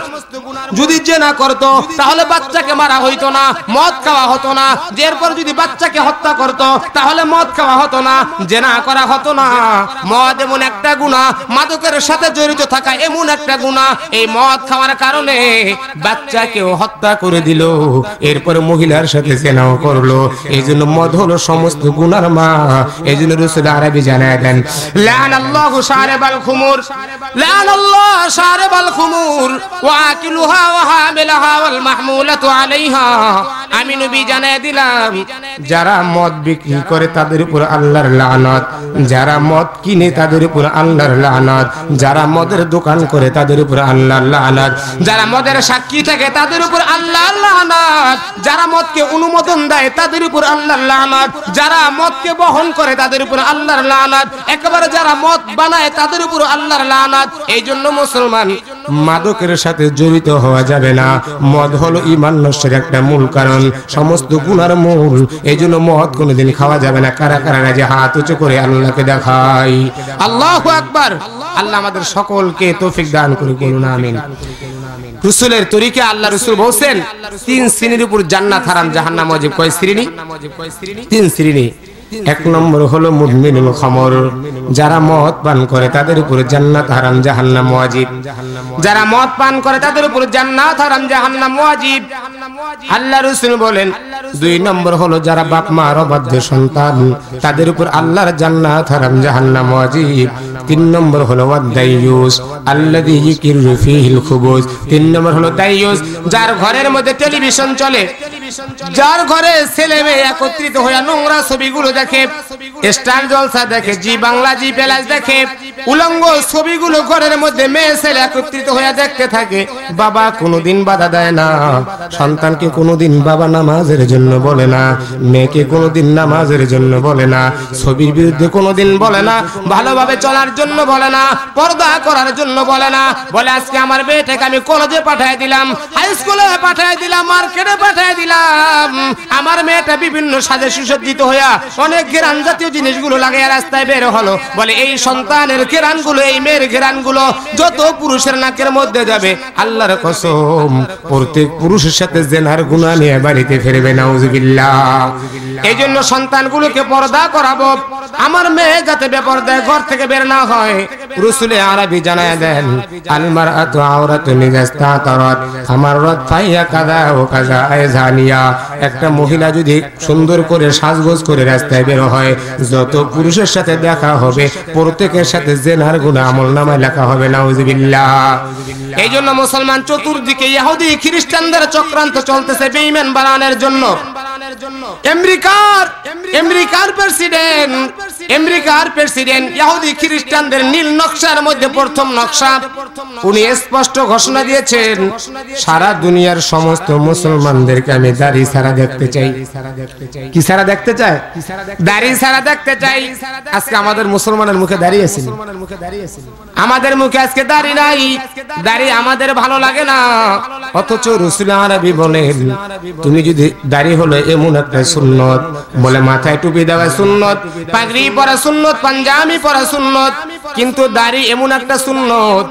যদি জেনা করত তাহলে বাচ্চাকে মারা হইতো না মদ খাওয়া হতো না এরপর যদি বাচ্চাকে হত্যা করত তাহলে মদ খাওয়া হতো না জেনা করা হতো না মদ এমন একটা গুণা মাদকের সাথে জড়িত থাকা এমন একটা গুণা এই মদ খাওয়ার কারণে বাচ্চাকেও হত্যা করে দিল এরপর মহিলার সাথে সেনাও করলো এই জন্য মদ হলো সমস্ত গুনার মা এই জন্য রসুল আরবি জানায় দেন যারা মদ বিক্রি করে তাদের উপর আল্লাহর লানত যারা মদ কিনে তাদের উপর আল্লাহর লানত যারা মদের দোকান করে তাদের উপর যারা মদের সাক্ষী থাকে তাদের উপর আল্লাহ আল্লাহ যারা মদকে অনুমোদন দেয় তাদের উপর আল্লাহ লানাত যারা মদকে বহন করে তাদের উপর আল্লাহ একেবারে যারা মদ বানায় তাদের উপর আল্লাহর এই জন্য মুসলমান মাদকের সাথে জড়িত হওয়া যাবে না মদ হলো ইমান নষ্টের একটা মূল কারণ সমস্ত গুণার মূল এই জন্য মদ কোনোদিন খাওয়া যাবে না কারা কারা যে হাত উঁচু করে আল্লাহকে দেখাই আল্লাহ আকবার আল্লাহ আমাদের সকলকে তৌফিক দান করে করুন আমিন রসুলের তরিকে আল্লাহ রসুল বলছেন তিন শ্রেণীর উপর জান্নাত হারাম জাহান্নাম অজিব কয় শ্রেণী তিন শ্রেণী এক নম্বর হলো মুদমিনুল খমর যারা মদ পান করে তাদের উপরে জান্নাত হারাম জাহান্নাম ওয়াজিব যারা মদ পান করে তাদের উপরে জান্নাত হারাম জাহান্নাম ওয়াজিব আল্লাহ রসুল বলেন দুই নম্বর হলো যারা বাপ মার অবাধ্য সন্তান তাদের উপর আল্লাহর জান্নাত হারাম জাহান্নাম ওয়াজিব তিন নম্বর হলো ওয়াদাইয়ুস আল্লাযী খুবুজ তিন নম্বর হলো দাইয়ুস যার ঘরের মধ্যে টেলিভিশন চলে যার ঘরে ছেলে মেয়ে একত্রিত হয়ে নোংরা ছবিগুলো দেখে স্টার জলসা দেখে জি বাংলা জি প্যালাস দেখে উলঙ্গ ছবিগুলো ঘরের মধ্যে মেয়ে ছেলে একত্রিত হয়ে দেখতে থাকে বাবা কোনোদিন বাধা দেয় না সন্তানকে কোনোদিন বাবা নামাজের জন্য বলে না মেয়েকে কোনোদিন নামাজের জন্য বলে না ছবির বিরুদ্ধে কোনোদিন বলে না ভালোভাবে চলার জন্য বলে না পর্দা করার জন্য বলে না বলে আজকে আমার মেয়েটাকে আমি কলেজে পাঠিয়ে দিলাম হাই স্কুলে পাঠিয়ে দিলাম মার্কেটে পাঠিয়ে দিলাম আমার মেয়েটা বিভিন্ন সাজে সুসজ্জিত হইয়া অনেক ঘেরান জাতীয় জিনিসগুলো লাগাইয়া রাস্তায় বের হলো বলে এই সন্তানের ঘেরানগুলো এই মেয়ের ঘেরানগুলো যত পুরুষের নাকের মধ্যে যাবে আল্লাহর কসম প্রত্যেক পুরুষের সাথে গুণা নিয়ে বাড়িতে ফিরবে এই জন্য সন্তানগুলোকে পর্দা করাবো আমার মেয়ে যাতে ঘর থেকে বের না হয় আরবি জানায় দেন আলমার নিজাস্তা তরত আমার রত কাদা ও কাজা জানিয়া একটা মহিলা যদি সুন্দর করে সাজগোজ করে রাস্তায় বের হয় যত পুরুষের সাথে দেখা হবে প্রত্যেকের সাথে জেনার গুণা আমল নামায় লেখা হবে নাউজুবিল্লা এই জন্য মুসলমান চতুর্দিকে ইহুদি খ্রিস্টানদের চক্রান্ত যুদ্ধ চলতেছে বেঈমান বানানোর জন্য আমেরিকার আমেরিকার প্রেসিডেন্ট আমেরিকার প্রেসিডেন্ট ইহুদি খ্রিস্টানদের নীল নকশার মধ্যে প্রথম নকশা উনি স্পষ্ট ঘোষণা দিয়েছেন সারা দুনিয়ার সমস্ত মুসলমানদেরকে আমি দাড়ি সারা দেখতে চাই কি সারা দেখতে চাই দাড়ি সারা দেখতে চাই আজকে আমাদের মুসলমানের মুখে দাঁড়িয়ে আছে আমাদের মুখে আজকে দাড়ি নাই দাড়ি আমাদের ভালো লাগে না অথচ রসুল আরবি বলেন তুমি যদি দাড়ি হলো এমন একটা সুন্নত বলে মাথায় টুপি দেওয়া সুন্নত পাগড়ি পরা সুন্নত পাঞ্জাবি পরা সুন্নত কিন্তু দাড়ি এমন একটা সুন্নত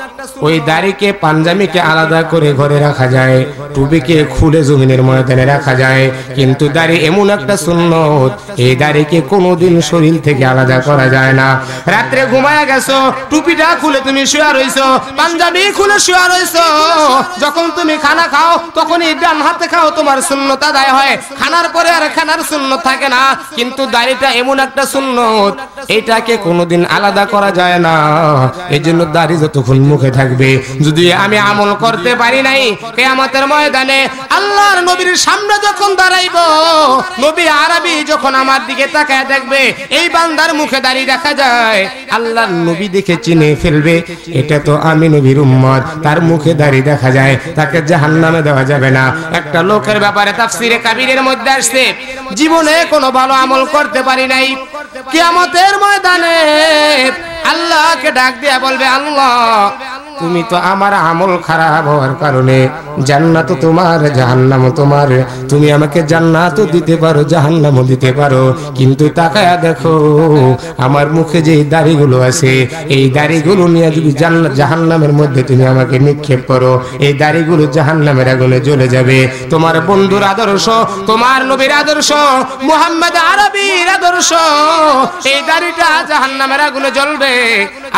ওই দাড়িকে পাঞ্জাবিকে আলাদা করে ঘরে রাখা যায় টুপিকে খুলে জমিনের ময়দানে রাখা যায় কিন্তু দাড়ি এমন একটা সুন্নত এই দাড়িকে কোনোদিন শরীর থেকে আলাদা করা যায় না রাত্রে ঘুমায় গেছো টুপিটা খুলে তুমি শুয়ে রইছো পাঞ্জাবি খুলে শুয়ে রইছো যখন তুমি খানা খাও তখন এই ডান হাতে খাও তোমার শূন্যতা দায় হয় খানার পরে আর খানার শূন্য থাকে না কিন্তু দাড়িটা এমন একটা শূন্য এটাকে কোনোদিন আলাদা করা যায় না এই জন্য দাড়ি যতক্ষণ মুখে থাকবে যদি আমি আমল করতে পারি নাই কে আমাদের ময়দানে আল্লাহর নবীর সামনে যখন দাঁড়াইব নবী আরবি যখন আমার দিকে তাকায় দেখবে এই বান্দার মুখে দাঁড়িয়ে দেখা যায় আল্লাহর নবী দেখে চিনে ফেলবে এটা তো আমি নবীর উম্মত তার মুখে দাঁড়িয়ে দেখা যায় তাকে জাহান্নামে দেওয়া যাবে না একটা লোকের ব্যাপারে তাফসিরে কাবিরের মধ্যে আসছে জীবনে কোনো ভালো আমল করতে পারি নাই কিয়ামতের ময়দানে আল্লাহকে ডাক দিয়া বলবে আল্লাহ তুমি তো আমার আমল খারাপ হওয়ার কারণে জান্নাত তোমার জাহান্নাম তোমার তুমি আমাকে জান্নাত দিতে পারো জাহান্নাম দিতে পারো কিন্তু তাকায়া দেখো আমার মুখে যে দাড়িগুলো আছে এই দাড়িগুলো নিয়ে যদি জান্নাত জাহান্নামের মধ্যে তুমি আমাকে নিক্ষেপ করো এই দাড়িগুলো জাহান্নামের আগুনে জ্বলে যাবে তোমার বন্ধুর আদর্শ তোমার নবীর আদর্শ মুহাম্মদ আরবির আদর্শ এই দাড়িটা জাহান্নামের আগুনে জ্বলবে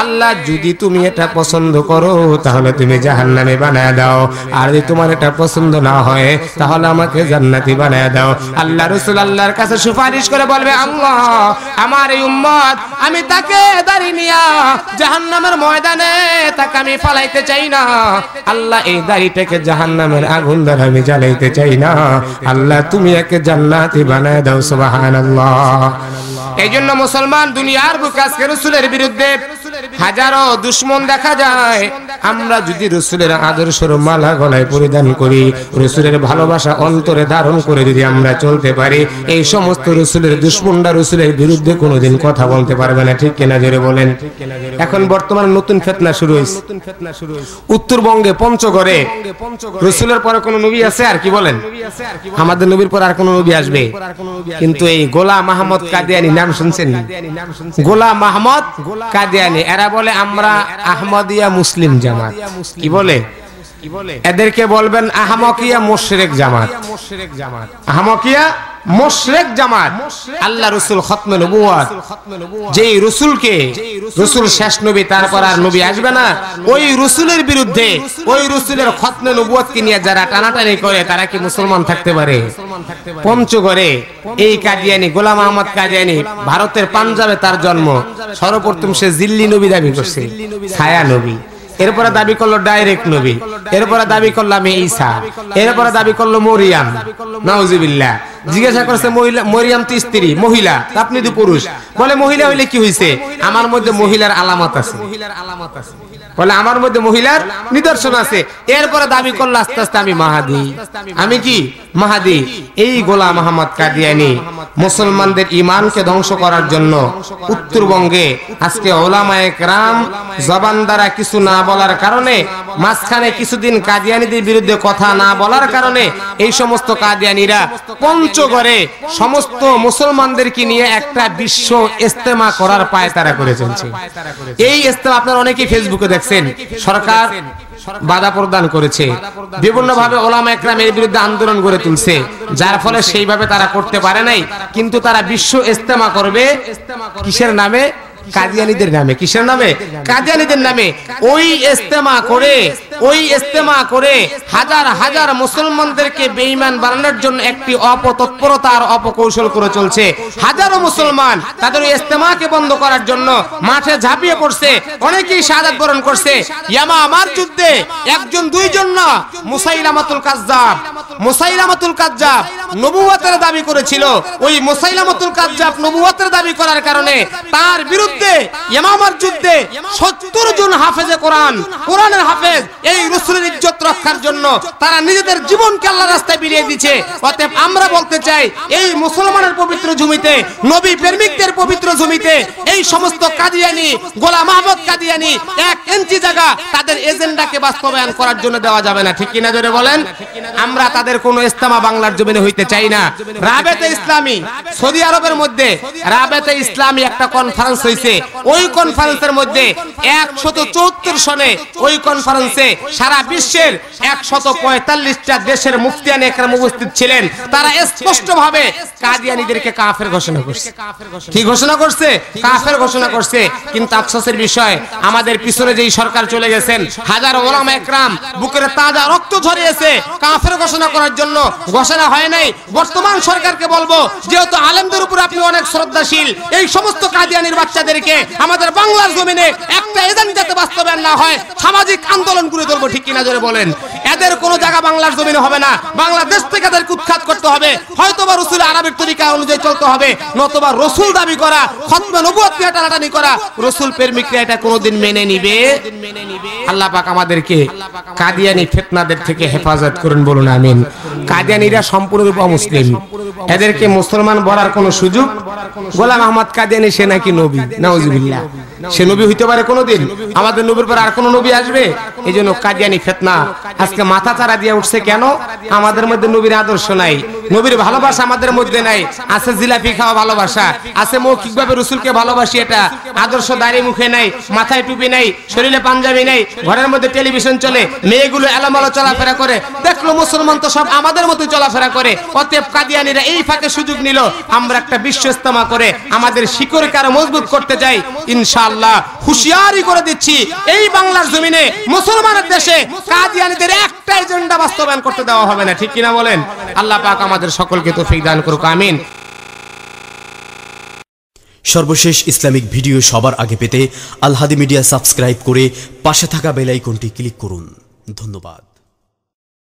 আল্লাহ যদি তুমি এটা পছন্দ করো তাহলে তুমি জাহান্নামে বানায় দাও আর যদি তোমার এটা পছন্দ না হয় তাহলে আমাকে জান্নাতি বানায় দাও আল্লাহ রসুল আল্লাহর কাছে সুপারিশ করে বলবে আল্লাহ আমার এই উম্মত আমি তাকে দাঁড়ি নিয়া জাহান্নামের ময়দানে তাকে আমি ফালাইতে চাই না আল্লাহ এই দাঁড়িটাকে জাহান্নামের আগুন দ্বারা আমি জ্বালাইতে চাই না আল্লাহ তুমি একে জান্নাতি বানায় দাও সুবহানাল্লাহ এই জন্য মুসলমান দুনিয়ার বুকে আজকে রসুলের বিরুদ্ধে হাজারো দুশ্মন দেখা যায় আমরা যদি রসুলের আদর্শ মালা গলায় পরিধান করি রসুলের ভালোবাসা অন্তরে ধারণ করে যদি আমরা চলতে পারি এই সমস্ত রসুলের দুশ্মনরা রসুলের বিরুদ্ধে কোনোদিন কথা বলতে পারবে না ঠিক কেনা জোরে বলেন এখন বর্তমান নতুন ফেতনা শুরু হয়েছে উত্তরবঙ্গে পঞ্চগড়ে রসুলের পরে কোনো নবী আছে আর কি বলেন আমাদের নবীর পর আর কোনো নবী আসবে কিন্তু এই গোলা মাহমদ কাদিয়ানি নাম শুনছেন গোলা মাহমদ কাদিয়ানি এরা বলে আমরা আহমদিয়া মুসলিম যাব জামাত কি বলে এদেরকে বলবেন আহমকিয়া মোশরেক জামাত আহমকিয়া মোশরেক জামাত আল্লাহ রসুল খতমে নবুয়াত যেই রসুলকে রসুল শেষ নবী তারপর আর নবী আসবে না ওই রসুলের বিরুদ্ধে ওই রসুলের খতমে নবুয়াতকে নিয়ে যারা টানাটানি করে তারা কি মুসলমান থাকতে পারে পঞ্চগড়ে এই কাদিয়ানি গোলাম আহমদ কাদিয়ানি ভারতের পাঞ্জাবে তার জন্ম সর্বপ্রথম সে জিল্লি নবী দাবি করছে ছায়া নবী এরপরে দাবি করলো ডাইরেক্ট নবী এরপরে দাবি করলো আমি ঈসা এরপরে দাবি করলো মরিয়াম নাউজিবিল্লাহ জিজ্ঞাসা করছে মহিলা মরিয়াম তো স্ত্রী মহিলা আপনি তো পুরুষ বলে মহিলা হইলে কি হয়েছে আমার মধ্যে মহিলার আলামত আছে মহিলার আলামত আছে বলে আমার মধ্যে মহিলার নিদর্শন আছে এরপরে দাবি করলো আস্তে আস্তে আমি মাহাদি আমি কি মাহাদি এই গোলাম আহমদ কাদিয়ানি মুসলমানদের ইমানকে ধ্বংস করার জন্য উত্তরবঙ্গে আজকে ওলামায়ক রাম জবান দ্বারা কিছু না বলার কারণে মাঝখানে কিছুদিন কাদিয়ানিদের বিরুদ্ধে কথা না বলার কারণে এই সমস্ত কাদিয়ানিরা পঞ্চগড়ে সমস্ত মুসলমানদেরকে নিয়ে একটা বিশ্ব ইস্তেমা করার পায়তারা করে চলছে এই ইস্তেমা আপনার অনেকেই ফেসবুকে দেখেন দেখছেন সরকার বাধা প্রদান করেছে বিভিন্নভাবে ওলামা একরাম এর বিরুদ্ধে আন্দোলন গড়ে তুলছে যার ফলে সেইভাবে তারা করতে পারে নাই কিন্তু তারা বিশ্ব ইস্তেমা করবে কিসের নামে কাজিয়ালিদের নামে কিসের নামে কাজিয়ালিদের নামে ওই ইস্তেমা করে ওই ইস্তেমা করে হাজার হাজার মুসলমানদেরকে বেঈমান বানানোর জন্য একটি অপতৎপরতা আর অপকৌশল করে চলছে হাজারো মুসলমান তাদের ওই ইস্তেমাকে বন্ধ করার জন্য মাঠে ঝাঁপিয়ে পড়ছে অনেকেই শাহাদাত বরণ করছে ইয়ামা আমার যুদ্ধে একজন দুইজন না মুসাইলামাতুল কাজ্জাব মুসাইলামাতুল কাজ্জাব নবুয়াতের দাবি করেছিল ওই মুসাইলামাতুল কাজ্জাব নবুয়াতের দাবি করার কারণে তার বিরুদ্ধে ইমামার যুদ্ধে সত্তর জন হাফেজে কোরআন কোরআনের হাফেজ এই রসুলের ইজ্জত রক্ষার জন্য তারা নিজেদের জীবনকে আল্লাহ রাস্তায় বিলিয়ে দিচ্ছে অতএব আমরা বলতে চাই এই মুসলমানের পবিত্র জমিতে নবী প্রেমিকদের পবিত্র জমিতে এই সমস্ত কাদিয়ানি গোলাম আহমদ কাদিয়ানি এক ইঞ্চি জায়গা তাদের এজেন্ডাকে বাস্তবায়ন করার জন্য দেওয়া যাবে না ঠিক কিনা ধরে বলেন আমরা তাদের কোনো ইস্তামা বাংলার জমিনে হইতে চাই না রাবেতে ইসলামী সৌদি আরবের মধ্যে রাবেতে ইসলামী একটা কনফারেন্স হয়েছে ওই কনফারেন্সের মধ্যে একশত চুয়াত্তর সনে ওই কনফারেন্সে সারা বিশ্বের একশত পঁয়তাল্লিশটা দেশের মুফতিয়ান একরাম উপস্থিত ছিলেন তারা স্পষ্ট ভাবে কাদিয়ানিদেরকে কাফের ঘোষণা করছে কি ঘোষণা করছে কাফের ঘোষণা করছে কিন্তু আফসোসের বিষয় আমাদের পিছনে যেই সরকার চলে গেছেন হাজার ওলাম একরাম বুকের তাজা রক্ত ঝরিয়েছে কাফের ঘোষণা করার জন্য ঘোষণা হয় নাই বর্তমান সরকারকে বলবো যেহেতু আলেমদের উপর আপনি অনেক শ্রদ্ধাশীল এই সমস্ত কাদিয়ানির বাচ্চাদেরকে আমাদের বাংলার জমিনে একটা এজেন্ট যাতে বাস্তবায়ন না হয় সামাজিক আন্দোলনগুলো তুলে ধরবো ঠিক কিনা জোরে বলেন এদের কোনো জায়গা বাংলার জমিনে হবে না বাংলাদেশ থেকে এদেরকে উৎখাত করতে হবে হয়তো বা রসুল আরবের তরিকা অনুযায়ী চলতে হবে নতবা রসুল দাবি করা খতম নবুয়ত টানাটানি করা রসুল প্রেমিকরা এটা কোনোদিন মেনে নিবে আল্লাহ পাক আমাদেরকে কাদিয়ানি ফেতনাদের থেকে হেফাজত করুন বলুন আমিন কাদিয়ানিরা সম্পূর্ণরূপ মুসলিম এদেরকে মুসলমান বলার কোনো সুযোগ গোলাম আহমদ কাদিয়ানি সে নাকি নবী নাউজুবিল্লাহ সে নবী হইতে পারে কোনোদিন আমাদের নবীর পর আর কোনো নবী আসবে এই জন্য কাজিয়ানি ফেতনা আজকে মাথা চারা দিয়ে উঠছে কেন আমাদের মধ্যে নবীর আদর্শ নাই নবীর ভালোবাসা আমাদের মধ্যে নাই আছে জিলাপি খাওয়া ভালোবাসা আছে মৌখিক মৌখিকভাবে রসুলকে ভালোবাসি এটা আদর্শ দাঁড়িয়ে মুখে নাই মাথায় টুপি নাই শরীরে পাঞ্জাবি নাই ঘরের মধ্যে টেলিভিশন চলে মেয়েগুলো এলোমালো চলাফেরা করে দেখলো মুসলমান তো সব আমাদের মতো চলাফেরা করে অতএব কাদিয়ানিরা এই ফাঁকে সুযোগ নিল আমরা একটা বিশ্ব ইস্তেমা করে আমাদের শিকড়কে কারো মজবুত করতে চাই ইনশাল আল্লাহ হুঁশিয়ারি করে দিচ্ছি এই বাংলার জমিনে মুসলমানের দেশে কাদিয়ানিদের একটা এজেন্ডা বাস্তবায়ন করতে দেওয়া হবে না ঠিক কিনা বলেন আল্লাহ পাক আমাদের সকলকে তৌফিক দান করুক আমিন সর্বশেষ ইসলামিক ভিডিও সবার আগে পেতে আলহাদি মিডিয়া সাবস্ক্রাইব করে পাশে থাকা বেলাইকনটি ক্লিক করুন ধন্যবাদ